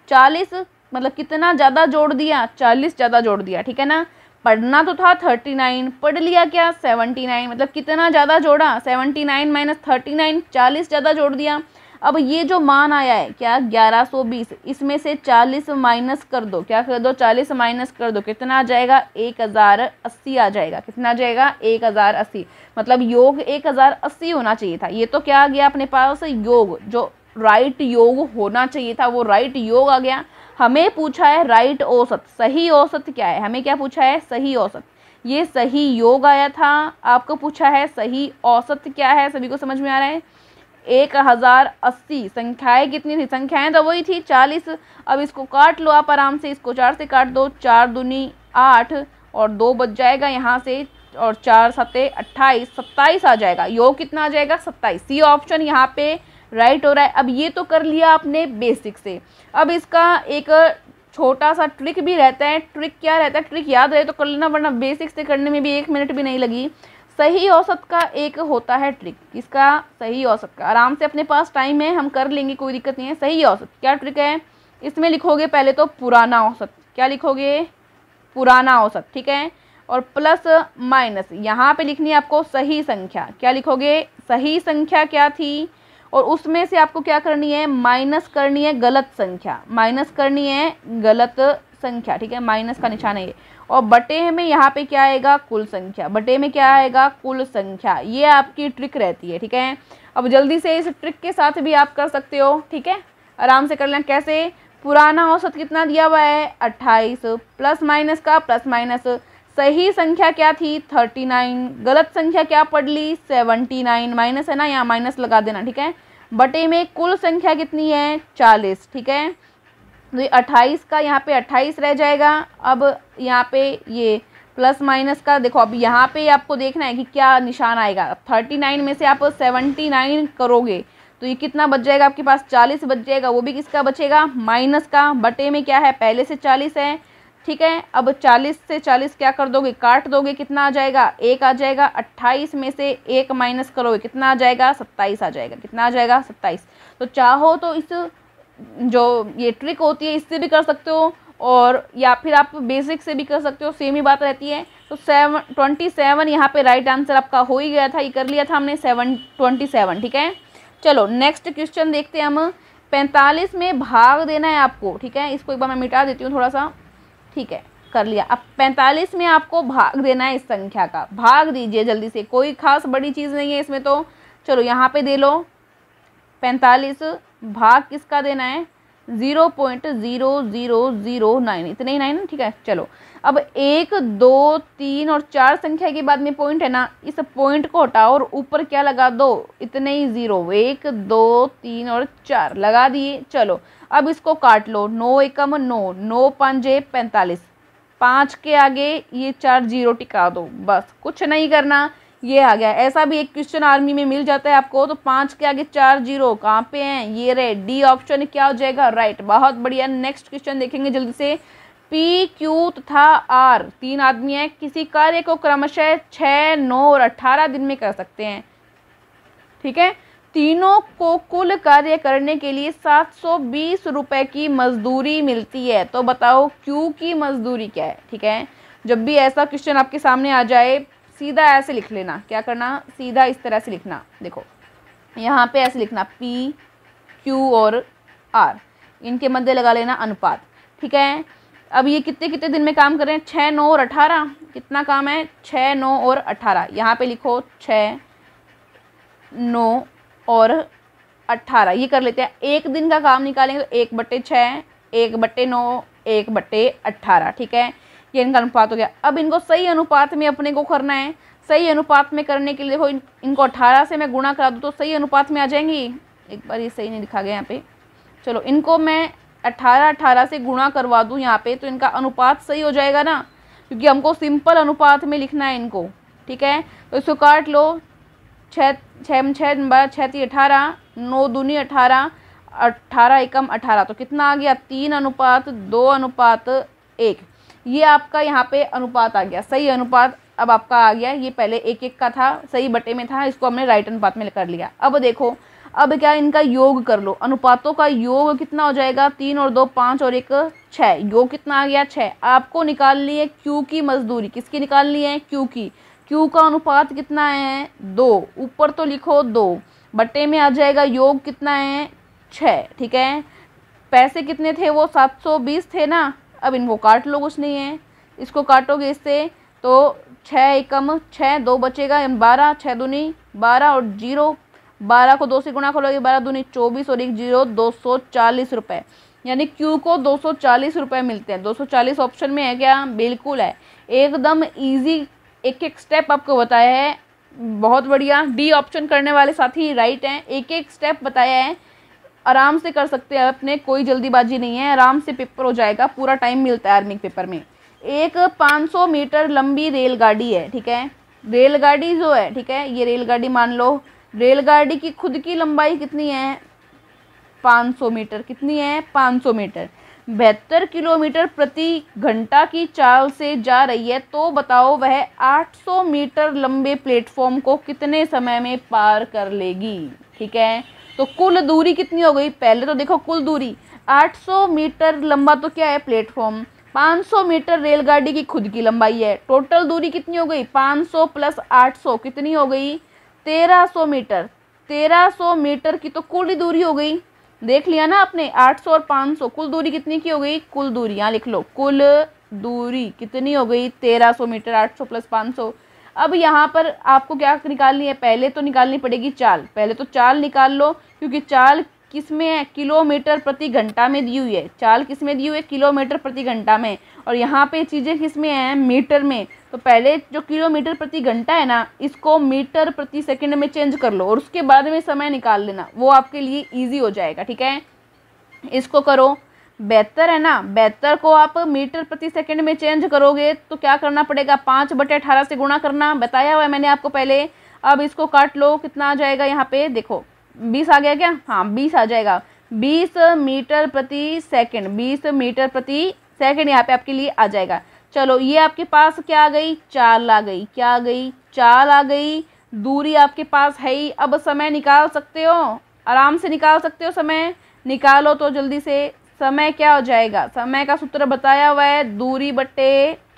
चालीस मतलब कितना ज़्यादा जोड़ दिया चालीस ज़्यादा जोड़ दिया ठीक है ना पढ़ना तो था थर्टी नाइन पढ़ लिया क्या सेवेंटी नाइन मतलब कितना ज़्यादा जोड़ा seventy nine minus thirty nine चालीस ज़्यादा जोड़ दिया अब ये जो मान आया है क्या 1120 इसमें से 40 माइनस कर दो क्या कर दो 40 माइनस कर दो कितना आ जाएगा 1080 आ जाएगा कितना आ जाएगा 1080 मतलब योग 1080 होना चाहिए था ये तो क्या आ गया अपने पास योग जो राइट योग होना चाहिए था वो राइट योग आ गया हमें पूछा है राइट औसत सही औसत क्या है हमें क्या पूछा है सही औसत ये सही योग आया था आपको पूछा है सही औसत क्या है सभी को समझ में आ रहा है एक हज़ार अस्सी संख्याएँ कितनी थी संख्याएँ तो वही थी चालीस अब इसको काट लो आप आराम से इसको चार से काट दो चार दूनी आठ और दो बच जाएगा यहाँ से और चार सते अट्ठाईस सत्ताईस आ जाएगा योग कितना आ जाएगा सत्ताईस सी ऑप्शन यहाँ पे राइट हो रहा है अब ये तो कर लिया आपने बेसिक से अब इसका एक छोटा सा ट्रिक भी रहता है ट्रिक क्या रहता है ट्रिक याद रहे तो कर लेना वरना बेसिक से करने में भी एक मिनट भी नहीं लगी सही औसत का एक होता है ट्रिक किसका सही औसत का आराम से अपने पास टाइम है हम कर लेंगे कोई दिक्कत नहीं है सही औसत क्या ट्रिक है इसमें लिखोगे पहले तो पुराना औसत क्या लिखोगे पुराना औसत ठीक है और प्लस माइनस यहाँ पे लिखनी है आपको सही संख्या क्या लिखोगे सही संख्या क्या थी और उसमें से आपको क्या करनी है माइनस करनी है गलत संख्या माइनस करनी है गलत संख्या ठीक है माइनस का निशान है ये और बटे में यहाँ पे क्या आएगा कुल संख्या बटे में क्या आएगा कुल संख्या ये आपकी ट्रिक रहती है ठीक है अब जल्दी से इस ट्रिक के साथ भी आप कर सकते हो ठीक है आराम से कर लें कैसे पुराना औसत कितना दिया हुआ है अट्ठाईस प्लस माइनस का प्लस माइनस सही संख्या क्या थी थर्टी नाइन गलत संख्या क्या पढ़ ली सेवेंटी नाइन माइनस है ना यहाँ माइनस लगा देना ठीक है बटे में कुल संख्या कितनी है चालीस ठीक है तो अट्ठाईस का यहाँ पे अट्ठाईस रह जाएगा अब यहाँ पे ये प्लस माइनस का देखो अब यहाँ पे आपको देखना है कि क्या निशान आएगा थर्टी नाइन में से आप सेवेंटी नाइन करोगे तो ये कितना बच जाएगा आपके पास चालीस बच जाएगा वो भी किसका बचेगा माइनस का बटे में क्या है पहले से चालीस है ठीक है अब चालीस से चालीस क्या कर दोगे काट दोगे कितना आ जाएगा एक आ जाएगा अट्ठाईस में से एक माइनस करोगे कितना आ जाएगा सत्ताईस आ जाएगा कितना आ जाएगा सत्ताईस तो चाहो तो इस जो ये ट्रिक होती है इससे भी कर सकते हो और या फिर आप बेसिक से भी कर सकते हो सेम ही बात रहती है तो सेवन ट्वेंटी सेवन यहाँ पर राइट आंसर आपका हो ही गया था ये कर लिया था हमने सेवन ट्वेंटी सेवन ठीक है चलो नेक्स्ट क्वेश्चन देखते हैं हम पैंतालीस में भाग देना है आपको ठीक है इसको एक बार मैं मिटा देती हूँ थोड़ा सा ठीक है कर लिया अब पैंतालीस में आपको भाग देना है इस संख्या का भाग दीजिए जल्दी से कोई खास बड़ी चीज़ नहीं है इसमें तो चलो यहाँ पर दे लो पैंतालीस भाग किसका देना है zero point zero zero zero nine इतने ही नाइन ठीक है चलो अब एक दो तीन और चार संख्या के बाद में पॉइंट है ना इस पॉइंट को हटाओ और ऊपर क्या लगा दो इतने ही ज़ीरो एक दो तीन और चार लगा दिए चलो अब इसको काट लो नौ एकम नौ नौ पाँचे पैंतालीस पाँच के आगे ये चार जीरो टिका दो बस कुछ नहीं करना ये आ गया ऐसा भी एक क्वेश्चन आर्मी में मिल जाता है आपको तो पांच के आगे चार जीरो कहाँ पे हैं ये रहे डी ऑप्शन क्या हो जाएगा राइट बहुत बढ़िया नेक्स्ट क्वेश्चन देखेंगे जल्दी से पी क्यू तथा आर तीन आदमी हैं किसी कार्य को क्रमशः छः नौ और अट्ठारह दिन में कर सकते हैं ठीक है तीनों को कुल कार्य करने के लिए सात सौ बीस की मजदूरी मिलती है तो बताओ क्यू की मजदूरी क्या है ठीक है जब भी ऐसा क्वेश्चन आपके सामने आ जाए सीधा ऐसे लिख लेना क्या करना सीधा इस तरह से लिखना देखो यहाँ पे ऐसे लिखना पी क्यू और आर इनके मध्य लगा लेना अनुपात ठीक है अब ये कितने कितने दिन में काम कर रहे हैं छः नौ और अठारह कितना काम है छः नौ और अठारह यहाँ पे लिखो छ नौ और अट्ठारह ये कर लेते हैं एक दिन का काम निकालेंगे तो एक बट्टे छः एक बट्टे नौ एक बट्टे अट्ठारह ठीक है ये इनका अनुपात हो गया अब इनको सही अनुपात में अपने को करना है सही अनुपात में करने के लिए देखो इन, इनको अठारह से मैं गुणा करा दूँ तो सही अनुपात में आ जाएंगी एक बार ये सही नहीं लिखा गया यहाँ पे चलो इनको मैं अट्ठारह अट्ठारह से गुणा करवा दूँ यहाँ पे तो इनका अनुपात सही हो जाएगा ना क्योंकि हमको सिंपल अनुपात में लिखना है इनको ठीक है तो इसको काट लो छः छः छः बारह छः अठारह नौ दूनी अठारह अट्ठारह एकम अठारह तो कितना आ गया तीन अनुपात दो अनुपात एक ये आपका यहाँ पे अनुपात आ गया सही अनुपात अब आपका आ गया ये पहले एक एक का था सही बटे में था इसको हमने राइट अनुपात में कर लिया अब देखो अब क्या इनका योग कर लो अनुपातों का योग कितना हो जाएगा तीन और दो पाँच और एक छः योग कितना आ गया छः आपको निकालनी है क्यू की मजदूरी किसकी निकालनी है क्यू की क्यू का अनुपात कितना है दो ऊपर तो लिखो दो बट्टे में आ जाएगा योग कितना है छः ठीक है पैसे कितने थे वो सात सौ बीस थे ना अब इनको काट लो कुछ नहीं है इसको काटोगे इससे तो छः एकम छः दो बचेगा बारह छः दूनी बारह और जीरो बारह को दो से गुणा खोलोगे बारह दूनी चौबीस और एक जीरो दो सौ चालीस रुपये यानी क्यू को दो सौ चालीस रुपये मिलते हैं दो सौ चालीस ऑप्शन में है क्या बिल्कुल है एकदम इजी एक एक स्टेप आपको बताया है बहुत बढ़िया डी ऑप्शन करने वाले साथी राइट हैं एक एक स्टेप बताया है आराम से कर सकते हैं अपने कोई जल्दीबाजी नहीं है आराम से पेपर हो जाएगा पूरा टाइम मिलता है आर्मी पेपर में एक 500 मीटर लंबी रेलगाड़ी है ठीक है रेलगाड़ी जो है ठीक है ये रेलगाड़ी मान लो रेलगाड़ी की खुद की लंबाई कितनी है 500 मीटर कितनी है 500 मीटर बहत्तर किलोमीटर प्रति घंटा की चाल से जा रही है तो बताओ वह 800 मीटर लंबे प्लेटफॉर्म को कितने समय में पार कर लेगी ठीक है तो कुल दूरी कितनी हो गई पहले तो देखो कुल दूरी 800 मीटर लंबा तो क्या है प्लेटफॉर्म 500 मीटर रेलगाड़ी की खुद की लंबाई है टोटल दूरी कितनी हो गई 500 प्लस 800 कितनी हो गई 1300 मीटर 1300 मीटर की तो कुल दूरी हो गई देख लिया ना आपने 800 और 500 कुल दूरी कितनी की हो गई कुल दूरी यहाँ लिख लो कुल दूरी कितनी हो गई 1300 मीटर 800 प्लस 500 अब यहाँ पर आपको क्या निकालनी है पहले तो निकालनी पड़ेगी चाल पहले तो चाल निकाल लो क्योंकि चाल किस में है किलोमीटर प्रति घंटा में दी हुई है चाल किस में दी हुई है किलोमीटर प्रति घंटा में और यहाँ पे चीज़ें किस में हैं मीटर में तो पहले जो किलोमीटर प्रति घंटा है ना इसको मीटर प्रति सेकंड में चेंज कर लो और उसके बाद में समय निकाल लेना वो आपके लिए ईजी हो जाएगा ठीक है इसको करो बेहतर है ना बेहतर को आप मीटर प्रति सेकंड में चेंज करोगे तो क्या करना पड़ेगा पाँच बटे अठारह से गुणा करना बताया हुआ है मैंने आपको पहले अब इसको काट लो कितना आ जाएगा यहाँ पे देखो बीस आ गया क्या हाँ बीस आ जाएगा बीस मीटर प्रति सेकंड बीस मीटर प्रति सेकंड यहाँ पे आपके लिए आ जाएगा चलो ये आपके पास क्या आ गई चाल आ गई क्या आ गई चाल आ गई दूरी आपके पास है ही अब समय निकाल सकते हो आराम से निकाल सकते हो समय निकालो तो जल्दी से समय क्या हो जाएगा समय का सूत्र बताया हुआ है दूरी बटे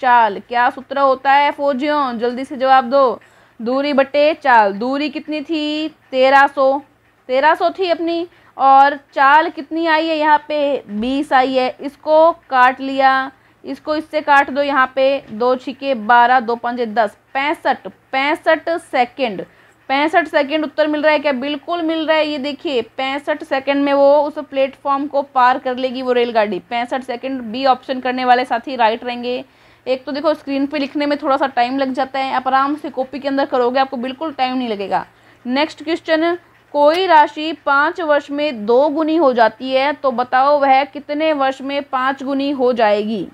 चाल क्या सूत्र होता है फौजियों जल्दी से जवाब दो दूरी बटे चाल दूरी कितनी थी तेरह सौ तेरह सौ थी अपनी और चाल कितनी आई है यहाँ पे बीस आई है इसको काट लिया इसको इससे काट दो यहाँ पे दो छिके बारह दो पंजे दस पैंसठ पैंसठ सेकेंड पैंसठ सेकंड उत्तर मिल रहा है क्या बिल्कुल मिल रहा है ये देखिए पैंसठ सेकंड में वो उस प्लेटफॉर्म को पार कर लेगी वो रेलगाड़ी पैंसठ सेकंड बी ऑप्शन करने वाले साथी राइट रहेंगे एक तो देखो स्क्रीन पे लिखने में थोड़ा सा टाइम लग जाता है आप आराम से कॉपी के अंदर करोगे आपको बिल्कुल टाइम नहीं लगेगा नेक्स्ट क्वेश्चन कोई राशि पाँच वर्ष में दो गुनी हो जाती है तो बताओ वह कितने वर्ष में पाँच गुनी हो जाएगी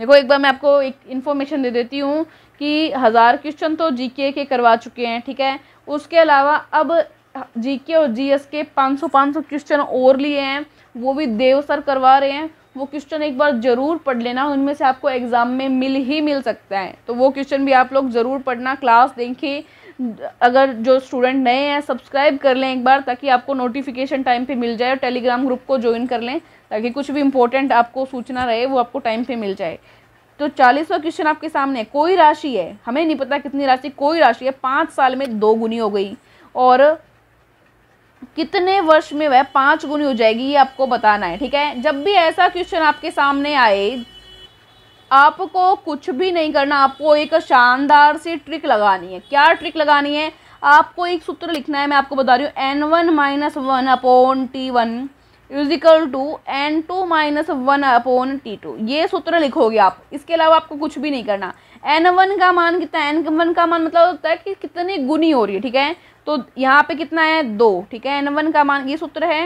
देखो एक बार मैं आपको एक इन्फॉर्मेशन दे देती हूँ कि हज़ार क्वेश्चन तो जीके के करवा चुके हैं ठीक है उसके अलावा अब जीके और जीएस के 500 500 क्वेश्चन और लिए हैं वो भी देव सर करवा रहे हैं वो क्वेश्चन एक बार ज़रूर पढ़ लेना उनमें से आपको एग्ज़ाम में मिल ही मिल सकता है तो वो क्वेश्चन भी आप लोग ज़रूर पढ़ना क्लास देखें अगर जो स्टूडेंट नए हैं सब्सक्राइब कर लें एक बार ताकि आपको नोटिफिकेशन टाइम पे मिल जाए और टेलीग्राम ग्रुप को ज्वाइन कर लें ताकि कुछ भी इंपॉर्टेंट आपको सूचना रहे वो आपको टाइम पे मिल जाए तो चालीसवा क्वेश्चन आपके सामने कोई राशि है हमें नहीं पता कितनी राशि कोई राशि है पाँच साल में दो गुनी हो गई और कितने वर्ष में वह पाँच गुनी हो जाएगी ये आपको बताना है ठीक है जब भी ऐसा क्वेश्चन आपके सामने आए आपको कुछ भी नहीं करना आपको एक शानदार सी ट्रिक लगानी है क्या ट्रिक लगानी है आपको एक सूत्र लिखना है मैं आपको बता रही हूँ N one minus one upon T one is equal to N two minus one upon T two ये सूत्र लिखोगे आप इसके अलावा आपको कुछ भी नहीं करना एन वन का मान कितना एन वन का मान मतलब होता है कि कितनी गुनी हो रही है ठीक है तो यहाँ पे कितना है दो ठीक है एन वन का मान ये सूत्र है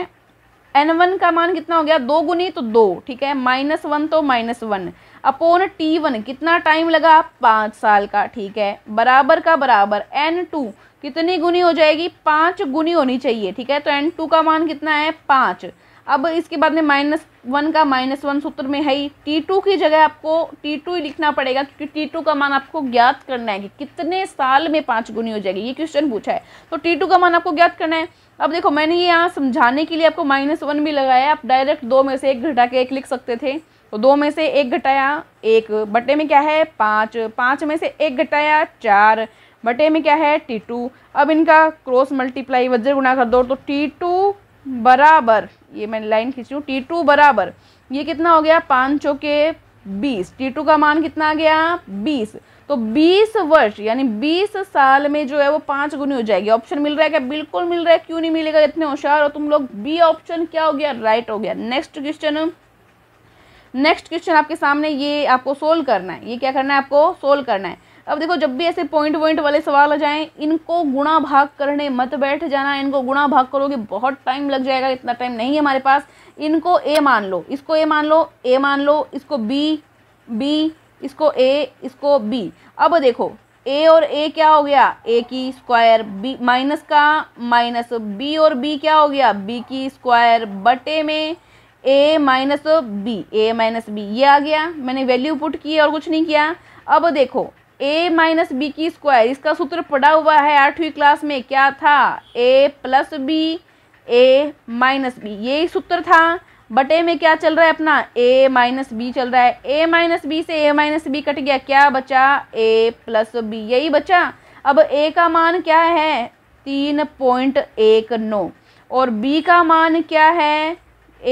एन वन का मान कितना हो गया दो गुनी तो दो ठीक है माइनस वन तो minus one upon T one कितना टाइम लगा पाँच साल का ठीक है बराबर का बराबर एन टू कितनी गुनी हो जाएगी पाँच गुनी होनी चाहिए ठीक है तो एन टू का मान कितना है पाँच अब इसके बाद में माइनस वन का माइनस वन सूत्र में है ही टी टू की जगह आपको टी टू ही लिखना पड़ेगा क्योंकि टी टू का मान आपको ज्ञात करना है कि कितने साल में पाँच गुनी हो जाएगी ये क्वेश्चन पूछा है तो टी टू का मान आपको ज्ञात करना है अब देखो मैंने ये यहाँ समझाने के लिए आपको माइनस वन भी लगाया आप डायरेक्ट दो में से एक घटा के एक लिख सकते थे तो दो में से एक घटाया एक बटे में क्या है पाँच पाँच में से एक घटाया चार बटे में क्या है टी टू अब इनका क्रॉस मल्टीप्लाई वज्र गुणा कर दो तो टी टू बराबर ये मैंने लाइन खींची हूँ टी टू बराबर ये कितना हो गया पाँच के बीस टी टू का मान कितना आ गया बीस तो 20 वर्ष यानी 20 साल में जो है वो पाँच गुनी हो जाएगी ऑप्शन मिल रहा है क्या बिल्कुल मिल रहा है क्यों नहीं मिलेगा इतने होशियार हो तुम लोग बी ऑप्शन क्या हो गया राइट हो गया नेक्स्ट क्वेश्चन नेक्स्ट क्वेश्चन आपके सामने ये आपको सोल्व करना है ये क्या करना है आपको सोल्व करना है अब देखो जब भी ऐसे पॉइंट वॉइंट वाले सवाल आ जाएं इनको गुणा भाग करने मत बैठ जाना इनको गुणा भाग करोगे बहुत टाइम लग जाएगा इतना टाइम नहीं है हमारे पास इनको ए मान लो इसको ए मान लो ए मान लो इसको बी बी इसको ए इसको बी अब देखो ए और ए क्या हो गया ए की स्क्वायर बी माइनस का माइनस बी और बी क्या हो गया बी की स्क्वायर बटे में A minus B A minus B ये आ गया मैंने वैल्यू पुट की और कुछ नहीं किया अब देखो ए माइनस बी की स्क्वायर इसका सूत्र पड़ा हुआ है आठवीं क्लास में क्या था A plus B A minus B यही सूत्र था बटे में क्या चल रहा है अपना ए माइनस बी चल रहा है ए माइनस बी से ए माइनस बी कट गया क्या बचा ए प्लस बी यही बचा अब ए का मान क्या है तीन पॉइंट एक नौ और बी का मान क्या है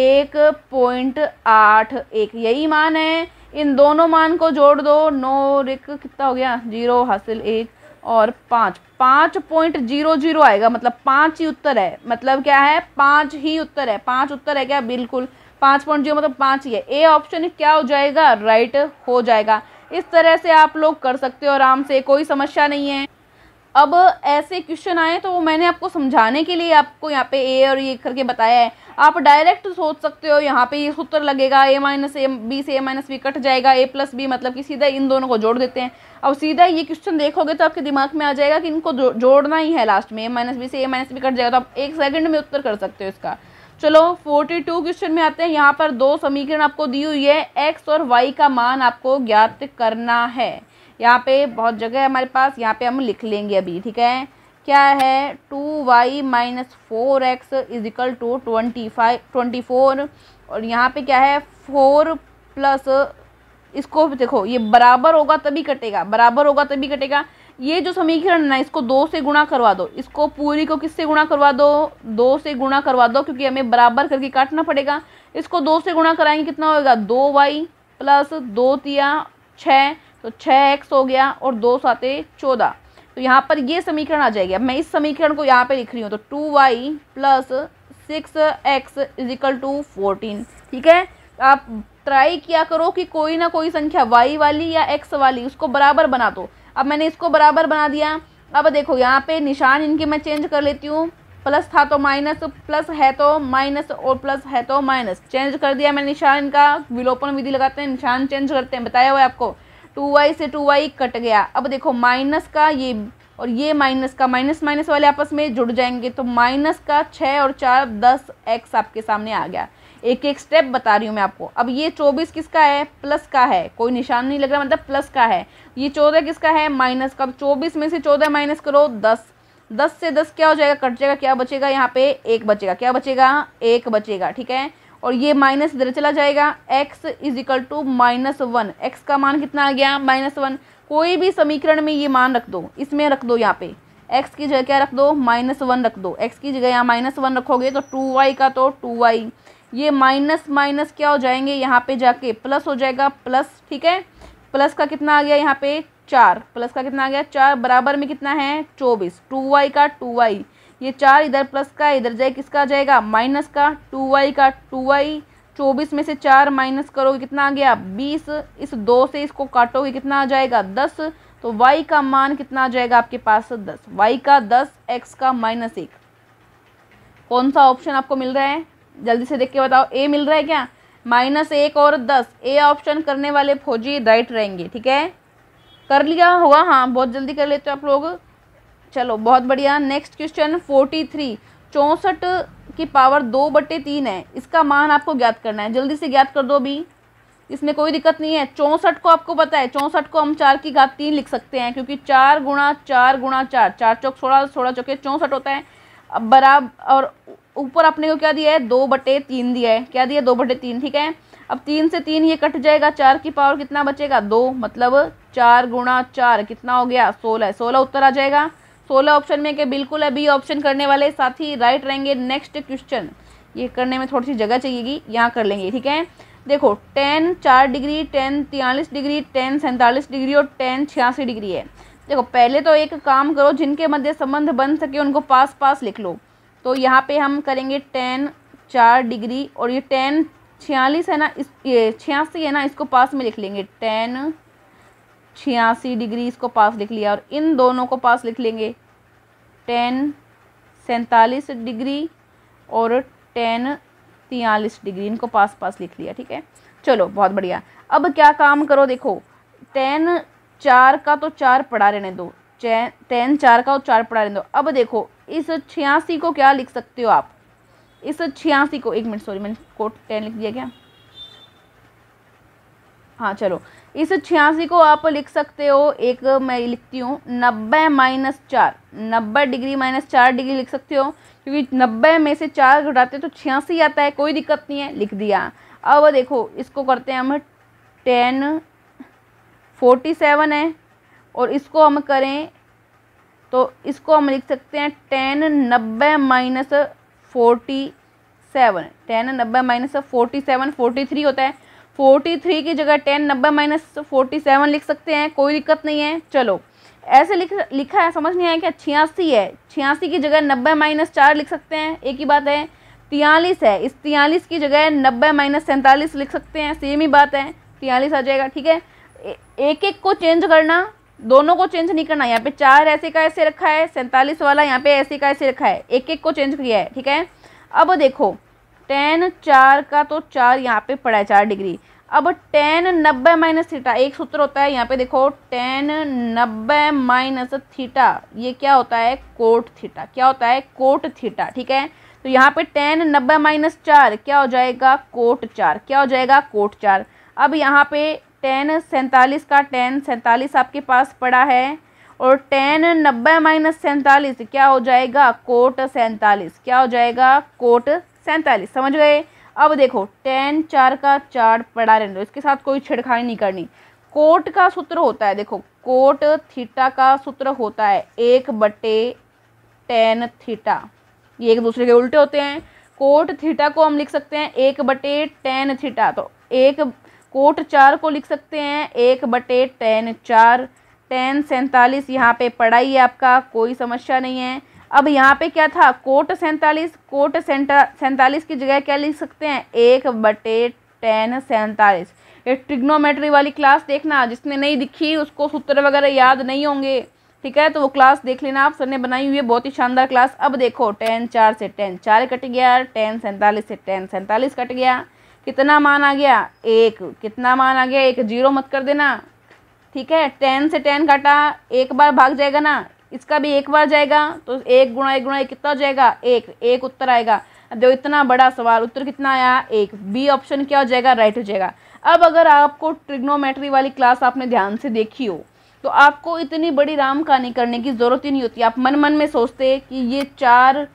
एक पॉइंट आठ एक यही मान है इन दोनों मान को जोड़ दो नौ रिक कितना हो गया जीरो हासिल एक और पाँच पाँच पॉइंट जीरो जीरो आएगा मतलब पाँच ही उत्तर है मतलब क्या है पाँच ही उत्तर है पाँच उत्तर है क्या बिल्कुल पाँच पॉइंट जीरो मतलब पाँच ही है ए ऑप्शन क्या हो जाएगा राइट हो जाएगा इस तरह से आप लोग कर सकते हो आराम से कोई समस्या नहीं है अब ऐसे क्वेश्चन आए तो मैंने आपको समझाने के लिए आपको यहाँ पे ए और ये e करके बताया है आप डायरेक्ट सोच सकते हो यहाँ पे ये सूत्र लगेगा ए माइनस ए बी से ए माइनस बी कट जाएगा ए प्लस बी मतलब कि सीधा इन दोनों को जोड़ देते हैं अब सीधा ये क्वेश्चन देखोगे तो आपके दिमाग में आ जाएगा कि इनको जोड़ना ही है लास्ट में ए माइनस बी से ए माइनस बी कट जाएगा तो आप एक सेकंड में उत्तर कर सकते हो इसका चलो फोर्टी क्वेश्चन में आते हैं यहाँ पर दो समीकरण आपको दी हुई है एक्स और वाई का मान आपको ज्ञात करना है यहाँ पे बहुत जगह है हमारे पास यहाँ पे हम लिख लेंगे अभी ठीक है क्या है two Y minus four X is equal to twenty five twenty four और यहाँ पे क्या है फोर प्लस इसको देखो ये बराबर होगा तभी कटेगा बराबर होगा तभी कटेगा ये जो समीकरण है ना इसको दो से गुणा करवा दो इसको पूरी को किससे गुणा करवा दो दो से गुणा करवा दो क्योंकि हमें बराबर करके काटना पड़ेगा इसको दो से गुणा कराएंगे कितना होगा दो वाई प्लस दो तिया छः तो छः एक्स हो गया और दो साते चौदह तो यहाँ पर ये समीकरण आ जाएगी अब मैं इस समीकरण को यहाँ पे लिख रही हूँ तो two Y plus six X is equal to fourteen ठीक है आप ट्राई किया करो कि कोई ना कोई संख्या वाई वाली या एक्स वाली उसको बराबर बना दो अब मैंने इसको बराबर बना दिया अब देखो यहाँ पे निशान इनके मैं चेंज कर लेती हूँ प्लस था तो माइनस प्लस है तो माइनस और प्लस है तो माइनस चेंज कर दिया मैंने निशान का विलोपन विधि लगाते हैं निशान चेंज करते हैं बताया हुआ है आपको टू वाई से टू वाई कट गया अब देखो माइनस का ये और ये माइनस का माइनस माइनस वाले आपस में जुड़ जाएंगे तो माइनस का छः और चार दस एक्स आपके सामने आ गया एक एक स्टेप बता रही हूँ मैं आपको अब ये चौबीस किसका है प्लस का है कोई निशान नहीं लग रहा मतलब प्लस का है ये चौदह किसका है माइनस का चौबीस में से चौदह माइनस करो दस दस से दस क्या हो जाएगा कट जाएगा क्या बचेगा यहाँ पे एक बचेगा क्या बचेगा एक बचेगा ठीक है और ये माइनस इधर चला जाएगा x is equal to minus one X का मान कितना आ गया माइनस वन कोई भी समीकरण में ये मान रख दो इसमें रख दो यहाँ पे x की जगह क्या रख दो माइनस वन रख दो x की जगह यहाँ माइनस वन रखोगे तो टू वाई का तो टू वाई ये माइनस माइनस क्या हो जाएंगे यहाँ पे जाके प्लस हो जाएगा प्लस ठीक है प्लस का कितना आ गया यहाँ पे चार प्लस का कितना आ गया चार बराबर में कितना है चौबीस टू वाई का टू वाई ये चार इधर प्लस का इधर जाए किसका जाएगा माइनस का टू वाई का टू वाई चौबीस में से चार माइनस करोगे कितना आ गया बीस इस दो से इसको काटोगे कितना आ जाएगा दस तो वाई का मान कितना आ जाएगा आपके पास दस वाई का दस एक्स का माइनस एक कौन सा ऑप्शन आपको मिल रहा है जल्दी से देख के बताओ ए मिल रहा है क्या माइनस एक और दस ए ऑप्शन करने वाले फौजी राइट रहेंगे ठीक है कर लिया होगा हाँ बहुत जल्दी कर लेते हो आप लोग चलो बहुत बढ़िया नेक्स्ट क्वेश्चन फोर्टी थ्री चौंसठ की पावर दो बट्टे तीन है इसका मान आपको ज्ञात करना है जल्दी से ज्ञात कर दो अभी इसमें कोई दिक्कत नहीं है चौंसठ को आपको पता है चौंसठ को हम चार की घात तीन लिख सकते हैं क्योंकि चार गुणा चार गुणा चार चार चौक सोलह सोलह चौके चौंसठ होता है अब बराबर और ऊपर अपने को क्या दिया है दो बटे तीन दिया है क्या दिया दो बटे तीन ठीक है अब तीन से तीन ये कट जाएगा चार की पावर कितना बचेगा दो मतलब चार गुणा चार कितना हो गया सोलह सोलह उत्तर आ जाएगा सोलह ऑप्शन में के बिल्कुल अभी ऑप्शन करने वाले साथ ही राइट रहेंगे नेक्स्ट क्वेश्चन ये करने में थोड़ी सी जगह चाहिएगी यहाँ कर लेंगे ठीक है देखो टेन चार डिग्री टेन तियालीस डिग्री टेन सैंतालीस डिग्री और टेन छियासी डिग्री है देखो पहले तो एक काम करो जिनके मध्य संबंध बन सके उनको पास पास लिख लो तो यहाँ पे हम करेंगे टेन चार डिग्री और ये टेन छियालीस है ना इस ये छियासी है ना इसको पास में लिख लेंगे टेन छियासी डिग्री इसको पास लिख लिया और इन दोनों को पास लिख लेंगे टेन सैंतालीस डिग्री और टेन तियालीस डिग्री इनको पास पास लिख लिया ठीक है चलो बहुत बढ़िया अब क्या काम करो देखो टेन चार का तो चार पढ़ा रहने दो टेन चार का और चार पड़ा रहने दो अब देखो इस छियासी को क्या लिख सकते हो आप इस छियासी को एक मिनट सॉरी मैंने कोट टेन लिख दिया क्या हाँ चलो इस छियासी को आप लिख सकते हो एक मैं लिखती हूँ नब्बे माइनस चार नब्बे डिग्री माइनस चार डिग्री लिख सकते हो क्योंकि नब्बे में से चार घटाते तो छियासी आता है कोई दिक्कत नहीं है लिख दिया अब देखो इसको करते हैं हम टेन फोर्टी सेवन है और इसको हम करें तो इसको हम लिख सकते हैं टेन नब्बे माइनस फोर्टी सेवन टेन नब्बे minus forty seven forty three होता है फोर्टी थ्री की जगह टेन नब्बे माइनस फोर्टी सेवन लिख सकते हैं कोई दिक्कत नहीं है चलो ऐसे लिख लिखा है समझ नहीं आया क्या छियासी है छियासी की जगह नब्बे माइनस चार लिख सकते हैं एक ही बात है तियालीस है इस तियालीस की जगह नब्बे माइनस सैंतालीस लिख सकते हैं सेम ही बात है तियालीस आ जाएगा ठीक है एक एक को चेंज करना दोनों को चेंज नहीं करना यहाँ पे चार ऐसे का ऐसे रखा है सैंतालीस वाला यहाँ पे ऐसे का ऐसे रखा है एक एक को चेंज किया है ठीक है अब देखो टेन चार का तो चार यहाँ पे पड़ा है चार डिग्री अब टेन नब्बे माइनस थीटा एक सूत्र होता है यहाँ पे देखो टेन नब्बे माइनस थीटा ये क्या होता है कोट थीटा क्या होता है कोट थीटा ठीक है तो यहाँ पे टेन नब्बे माइनस चार क्या हो जाएगा कोट चार क्या हो जाएगा कोट चार अब यहाँ पे टेन सैंतालीस का टेन सैंतालीस आपके पास पड़ा है और टेन नब्बे माइनस सैंतालीस क्या हो जाएगा कोट सैंतालीस क्या हो जाएगा कोट सैंतालीस समझ गए अब देखो टेन चार का चार पड़ा रहने दो इसके साथ कोई छिड़खानी नहीं करनी कोट का सूत्र होता है देखो कोट थीटा का सूत्र होता है एक बटे टेन थीटा ये एक दूसरे के उल्टे होते हैं कोट थीटा को हम लिख सकते हैं एक बटे टेन थीटा तो एक कोट चार को लिख सकते हैं एक बटे टेन चार टेन सैंतालीस यहाँ पे पढ़ाई है आपका कोई समस्या नहीं है अब यहाँ पे क्या था कोट सैंतालीस कोट सैंतालीस की जगह क्या लिख सकते हैं एक बटे टेन सैंतालीस ये ट्रिग्नोमेट्री वाली क्लास देखना जिसने नहीं दिखी उसको सूत्र वगैरह याद नहीं होंगे ठीक है तो वो क्लास देख लेना आप सर ने बनाई हुई है बहुत ही शानदार क्लास अब देखो टेन चार से टेन चार कट गया टेन सैंतालीस से टेन सैंतालीस कट गया कितना मान आ गया एक कितना मान आ गया एक जीरो मत कर देना ठीक है टेन से टेन काटा एक बार भाग जाएगा ना इसका भी एक बार जाएगा तो एक गुणा एक गुणा एक कितना हो जाएगा एक एक उत्तर आएगा देखो इतना बड़ा सवाल उत्तर कितना आया एक बी ऑप्शन क्या हो जाएगा राइट हो जाएगा अब अगर आपको ट्रिग्नोमेट्री वाली क्लास आपने ध्यान से देखी हो तो आपको इतनी बड़ी राम कहानी करने की ज़रूरत ही नहीं होती आप मन मन में सोचते कि ये चार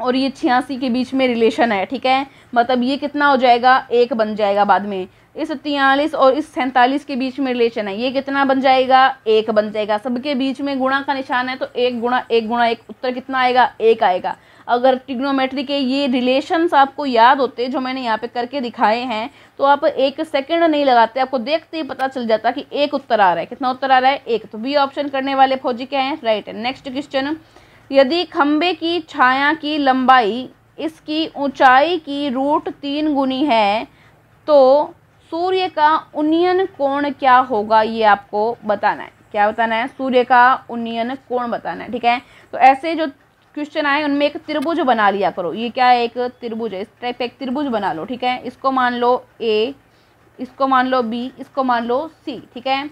और ये छियासी के बीच में रिलेशन है ठीक है मतलब ये कितना हो जाएगा एक बन जाएगा बाद में इस तियालीस और इस सैंतालीस के बीच में रिलेशन है ये कितना बन जाएगा एक बन जाएगा सबके बीच में गुणा का निशान है तो एक गुणा एक गुणा एक उत्तर कितना आएगा एक आएगा अगर टिग्नोमेट्री के ये रिलेशंस आपको याद होते जो मैंने यहाँ पे करके दिखाए हैं तो आप एक सेकंड नहीं लगाते आपको देखते ही पता चल जाता कि एक उत्तर आ रहा है कितना उत्तर आ रहा है एक तो बी ऑप्शन करने वाले फौजी क्या हैं राइट है नेक्स्ट क्वेश्चन यदि खम्बे की छाया की लंबाई इसकी ऊंचाई की रूट तीन गुनी है तो सूर्य का उन्नयन कोण क्या होगा ये आपको बताना है क्या बताना है सूर्य का उन्नयन कोण बताना है ठीक है तो ऐसे जो क्वेश्चन आए उनमें एक त्रिभुज बना लिया करो ये क्या है एक त्रिभुज है इस टाइप एक त्रिभुज बना लो ठीक है इसको मान लो ए इसको मान लो बी इसको मान लो सी ठीक है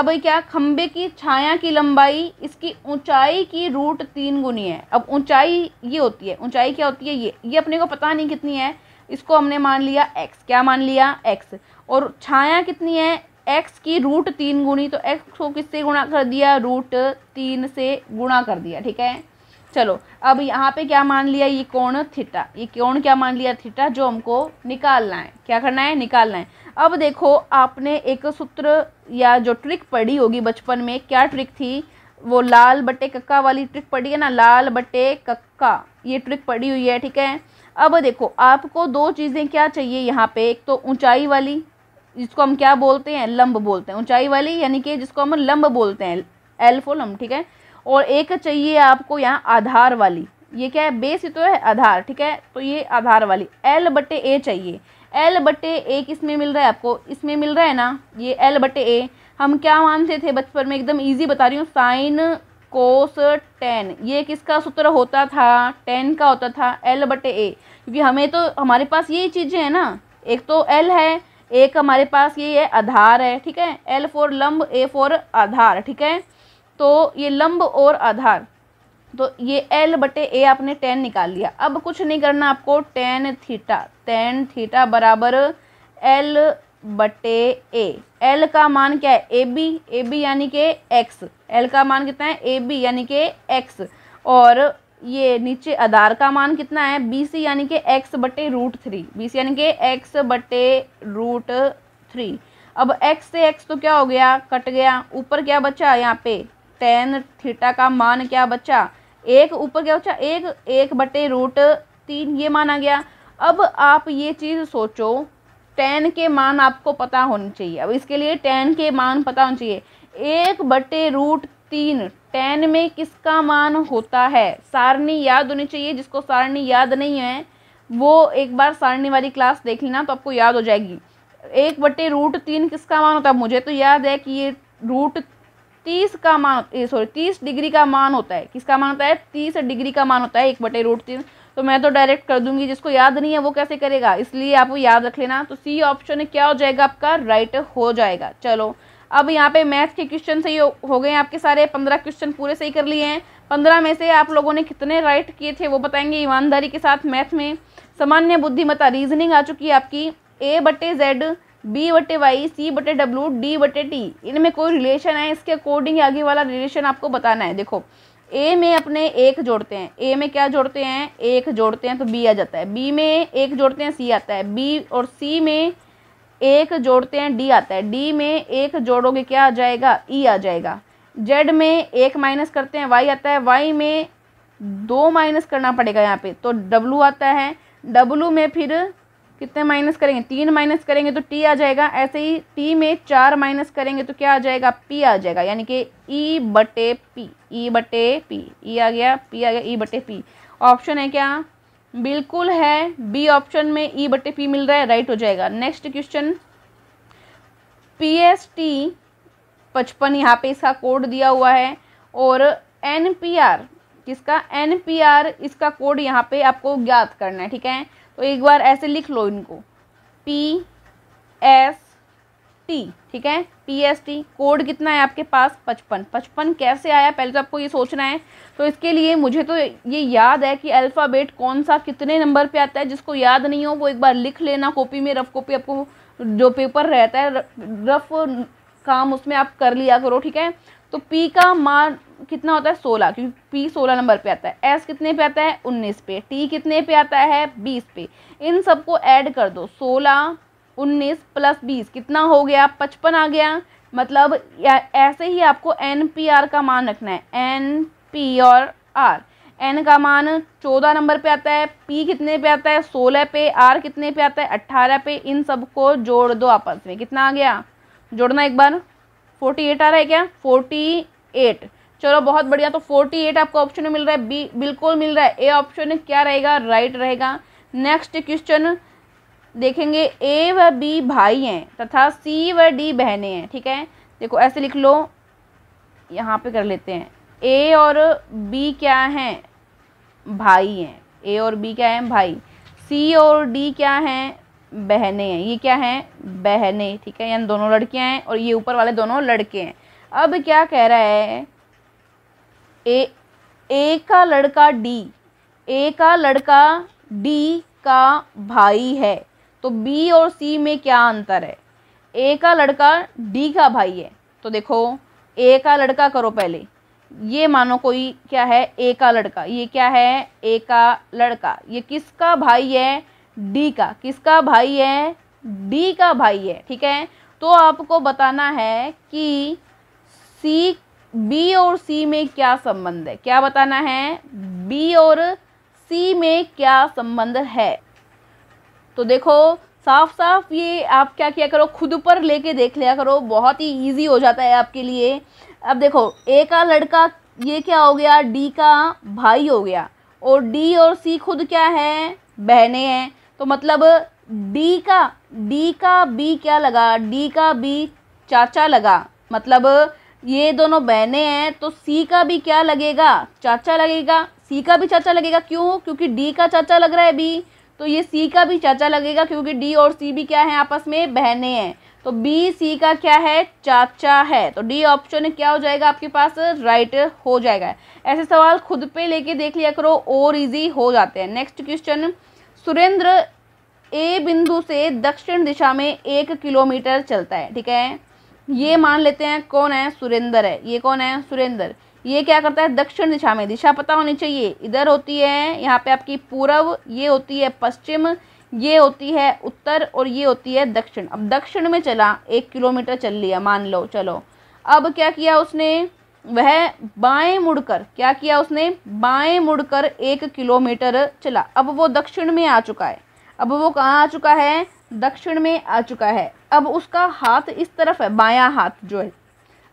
अब क्या खम्भे की छाया की लंबाई इसकी ऊंचाई की रूट तीन गुनी है अब ऊंचाई ये होती है ऊंचाई क्या होती है ये ये अपने को पता नहीं कितनी है इसको हमने मान लिया एक्स क्या मान लिया एक्स और छाया कितनी है एक्स की रूट तीन गुणी तो एक्स को किससे गुणा कर दिया रूट तीन से गुणा कर दिया ठीक है चलो अब यहाँ पे क्या मान लिया ये कोण थीटा ये कोण क्या मान लिया थीटा जो हमको निकालना है क्या करना है निकालना है अब देखो आपने एक सूत्र या जो ट्रिक पढ़ी होगी बचपन में क्या ट्रिक थी वो लाल बटे कक्का वाली ट्रिक पढ़ी है ना लाल बटे कक्का ये ट्रिक पढ़ी हुई है ठीक है अब देखो आपको दो चीज़ें क्या चाहिए यहाँ पे एक तो ऊंचाई वाली जिसको हम क्या बोलते हैं लंब बोलते हैं ऊंचाई वाली यानी कि जिसको हम लंब बोलते हैं एल फो ठीक है और एक चाहिए आपको यहाँ आधार वाली ये क्या है बेस ही तो है आधार ठीक है तो ये आधार वाली एल बटे ए चाहिए एल बटे ए किस में मिल रहा है आपको इसमें मिल रहा है ना ये एल बटे ए हम क्या मानते थे बचपन में एकदम ईजी बता रही हूँ साइन कोस टेन ये किसका सूत्र होता था टेन का होता था एल बटे ए क्योंकि हमें तो हमारे पास यही चीज़ें हैं ना एक तो एल है एक हमारे पास ये है आधार है ठीक है एल फोर लंब ए फोर आधार ठीक है तो ये लंब और आधार तो ये एल बटे ए आपने टेन निकाल लिया अब कुछ नहीं करना आपको टेन थीटा टेन थीटा बराबर एल बटे ए एल का मान क्या है ए बी ए बी यानी कि एक्स एल का मान कितना है ए बी यानी कि एक्स और ये नीचे आधार का मान कितना है बी सी यानी कि एक्स बटे रूट थ्री बी सी यानी कि एक्स बटे रूट थ्री अब एक्स से एक्स तो क्या हो गया कट गया ऊपर क्या बचा यहाँ पे टेन थीटा का मान क्या बचा एक ऊपर क्या बचा एक एक बटे रूट तीन ये माना गया अब आप ये चीज़ सोचो टेन के मान आपको पता होने चाहिए अब इसके लिए टेन के मान पता होने चाहिए एक बटे रूट तीन टेन में किसका मान होता है सारणी याद होनी चाहिए जिसको सारणी याद नहीं है वो एक बार सारणी वाली क्लास देख लेना तो आपको याद हो जाएगी एक बटे रूट तीन किसका मान होता है मुझे तो याद है कि ये रूट तीस का मान सॉरी तीस डिग्री का मान होता है किसका मान होता है तीस डिग्री का मान होता है एक बटे रूट तीन तो मैं तो डायरेक्ट कर दूंगी जिसको याद नहीं है वो कैसे करेगा इसलिए आप याद रख लेना तो सी ऑप्शन क्या हो जाएगा आपका राइट हो जाएगा चलो अब यहाँ पे मैथ के क्वेश्चन सही हो गए आपके सारे पंद्रह क्वेश्चन पूरे सही कर लिए हैं पंद्रह में से आप लोगों ने कितने राइट किए थे वो बताएंगे ईमानदारी के साथ मैथ में सामान्य बुद्धिमता रीजनिंग आ चुकी है आपकी ए बटे जेड बी बटे वाई सी बटे डब्लू डी बटे टी इनमें कोई रिलेशन है इसके अकॉर्डिंग आगे वाला रिलेशन आपको बताना है देखो ए में अपने एक जोड़ते हैं ए में क्या जोड़ते हैं एक जोड़ते हैं तो बी आ जाता है बी में एक जोड़ते हैं सी आता है बी और सी में एक जोड़ते हैं डी आता है डी में एक जोड़ोगे क्या आ जाएगा ई e आ जाएगा जेड में एक माइनस करते हैं वाई आता है वाई में दो माइनस करना पड़ेगा यहाँ पे तो डब्लू आता है डब्लू में फिर कितने माइनस करेंगे तीन माइनस करेंगे तो टी आ जाएगा ऐसे ही टी में चार माइनस करेंगे तो क्या आ जाएगा पी आ जाएगा यानी कि ई e बटे पी ई e बटे पी ई e आ गया पी आ गया ई बटे पी ऑप्शन है क्या बिल्कुल है बी ऑप्शन में ई e बटे पी मिल रहा है राइट हो जाएगा next question P S T पचपन यहाँ पे इसका कोड दिया हुआ है और एन पी आर किसका एन पी आर इसका कोड यहाँ पे आपको ज्ञात करना है ठीक है तो एक बार ऐसे लिख लो इनको पी एस टी ठीक है पी एस टी कोड कितना है आपके पास पचपन पचपन कैसे आया पहले तो आपको ये सोचना है तो इसके लिए मुझे तो ये याद है कि अल्फ़ाबेट कौन सा कितने नंबर पे आता है जिसको याद नहीं हो वो एक बार लिख लेना कॉपी में रफ कॉपी आपको जो पेपर रहता है रफ काम उसमें आप कर लिया करो ठीक है तो पी का मान कितना होता है सोलह क्योंकि पी सोलह नंबर पे आता है एस कितने पे आता है उन्नीस पे टी कितने पे आता है बीस पे इन सबको ऐड कर दो सोलह उन्नीस प्लस बीस कितना हो गया पचपन आ गया मतलब या ऐसे ही आपको एन पी आर का मान रखना है एन पी और आर एन का मान चौदह नंबर पे आता है पी कितने पे आता है सोलह पे आर कितने पे आता है अट्ठारह पे इन सबको जोड़ दो आपस में कितना आ गया जोड़ना एक बार फोर्टी एट आ रहा है क्या फोर्टी एट चलो बहुत बढ़िया तो फोर्टी एट आपको ऑप्शन में मिल रहा है बी बिल्कुल मिल रहा है ए ऑप्शन क्या रहेगा राइट रहेगा नेक्स्ट क्वेश्चन देखेंगे ए व बी भाई हैं तथा सी व डी बहने हैं ठीक है देखो ऐसे लिख लो यहाँ पे कर लेते हैं ए और बी क्या हैं भाई हैं ए और बी क्या हैं भाई सी और डी क्या हैं बहने हैं ये क्या हैं बहने ठीक है यानी दोनों लड़कियां हैं और ये ऊपर वाले दोनों लड़के हैं अब क्या कह रहा है ए ए का लड़का डी ए का लड़का डी का भाई है तो बी और सी में क्या अंतर है ए का लड़का डी का भाई है तो देखो ए का लड़का करो पहले ये मानो कोई क्या है ए का लड़का ये क्या है ए का लड़का ये किसका भाई है डी का किसका भाई है डी का भाई है ठीक है तो आपको बताना है कि सी बी और सी में क्या संबंध है क्या बताना है बी और सी में क्या संबंध है तो देखो साफ साफ ये आप क्या किया करो खुद पर लेके देख लिया करो बहुत ही इजी हो जाता है आपके लिए अब देखो ए का लड़का ये क्या हो गया डी का भाई हो गया और डी और सी खुद क्या है बहने हैं तो मतलब डी का डी का बी क्या लगा डी का बी चाचा लगा मतलब ये दोनों बहने हैं तो सी का भी क्या लगेगा चाचा लगेगा सी का भी चाचा लगेगा क्यों क्योंकि डी का चाचा लग रहा है बी तो ये सी का भी चाचा लगेगा क्योंकि डी और सी भी क्या है आपस में बहने हैं तो बी सी का क्या है चाचा है तो डी ऑप्शन क्या हो जाएगा आपके पास राइट हो जाएगा ऐसे सवाल खुद पे लेके देख लिया करो और इजी हो जाते हैं नेक्स्ट क्वेश्चन सुरेंद्र ए बिंदु से दक्षिण दिशा में एक किलोमीटर चलता है ठीक है ये मान लेते हैं कौन है सुरेंद्र है ये कौन है सुरेंद्र ये क्या करता है दक्षिण दिशा में दिशा पता होनी चाहिए इधर होती है यहाँ पे आपकी पूर्व ये होती है पश्चिम ये होती है उत्तर और ये होती है दक्षिण अब दक्षिण में चला एक किलोमीटर चल लिया मान लो चलो अब क्या किया उसने वह बाएं मुड़कर क्या किया उसने बाएं मुड़कर एक किलोमीटर चला अब वो दक्षिण में आ चुका है अब वो कहाँ आ चुका है दक्षिण में आ चुका है अब उसका हाथ इस तरफ है बायां हाथ जो है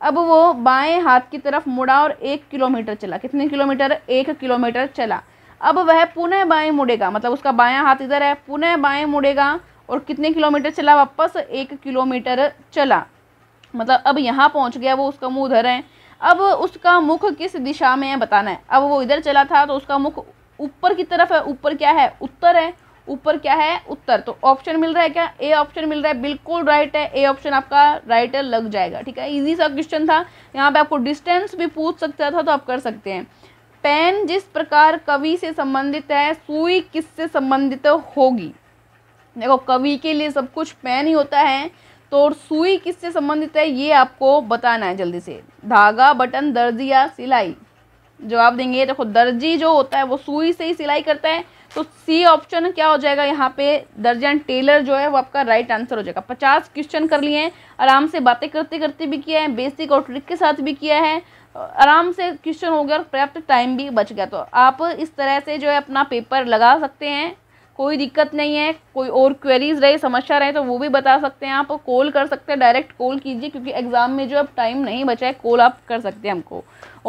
अब वो बाएं हाथ की तरफ मुड़ा और एक किलोमीटर चला कितने किलोमीटर एक किलोमीटर चला अब वह पुनः बाएं मुड़ेगा मतलब उसका बायां हाथ इधर है पुनः बाएं मुड़ेगा और कितने किलोमीटर चला वापस एक किलोमीटर चला मतलब अब यहाँ पहुँच गया वो उसका मुँह उधर है अब उसका मुख किस दिशा में है बताना है अब वो इधर चला था तो उसका मुख ऊपर की तरफ है ऊपर क्या है उत्तर है ऊपर क्या है उत्तर तो ऑप्शन मिल रहा है क्या ए ऑप्शन मिल रहा है बिल्कुल राइट है ए ऑप्शन आपका राइट लग जाएगा ठीक है इजी सा क्वेश्चन था यहाँ पे आपको डिस्टेंस भी पूछ सकता था तो आप कर सकते हैं पेन जिस प्रकार कवि से संबंधित है सुई किससे संबंधित होगी देखो कवि के लिए सब कुछ पेन ही होता है तो सुई किससे संबंधित है ये आपको बताना है जल्दी से धागा बटन दर्जी या सिलाई जवाब देंगे देखो दर्जी जो होता है वो सुई से ही सिलाई करता है तो सी ऑप्शन क्या हो जाएगा यहाँ पे दर्जन टेलर जो है वो आपका राइट आंसर हो जाएगा पचास क्वेश्चन कर लिए हैं आराम से बातें करते करते भी किया है बेसिक और ट्रिक के साथ भी किया है आराम से क्वेश्चन हो गया और पर्याप्त टाइम भी बच गया तो आप इस तरह से जो है अपना पेपर लगा सकते हैं कोई दिक्कत नहीं है कोई और क्वेरीज रहे समस्या रहे तो वो भी बता सकते हैं आप कॉल कर सकते हैं डायरेक्ट कॉल कीजिए क्योंकि एग्ज़ाम में जो अब टाइम नहीं बचा है कॉल आप कर सकते हैं हमको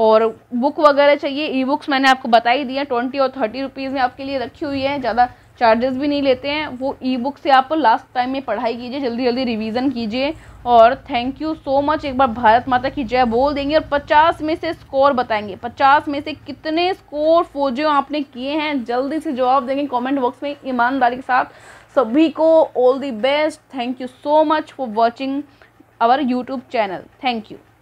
और बुक वगैरह चाहिए ई बुक्स मैंने आपको बता ही दी है ट्वेंटी और थर्टी रुपीज़ में आपके लिए रखी हुई है ज़्यादा चार्जेस भी नहीं लेते हैं वो ई बुक से आप लास्ट टाइम में पढ़ाई कीजिए जल्दी जल्दी रिवीजन कीजिए और थैंक यू सो मच एक बार भारत माता की जय बोल देंगे और 50 में से स्कोर बताएंगे 50 में से कितने स्कोर फोजे आपने किए हैं जल्दी से जवाब देंगे कमेंट बॉक्स में ईमानदारी के साथ सभी को all the best thank you so much for watching our YouTube channel thank you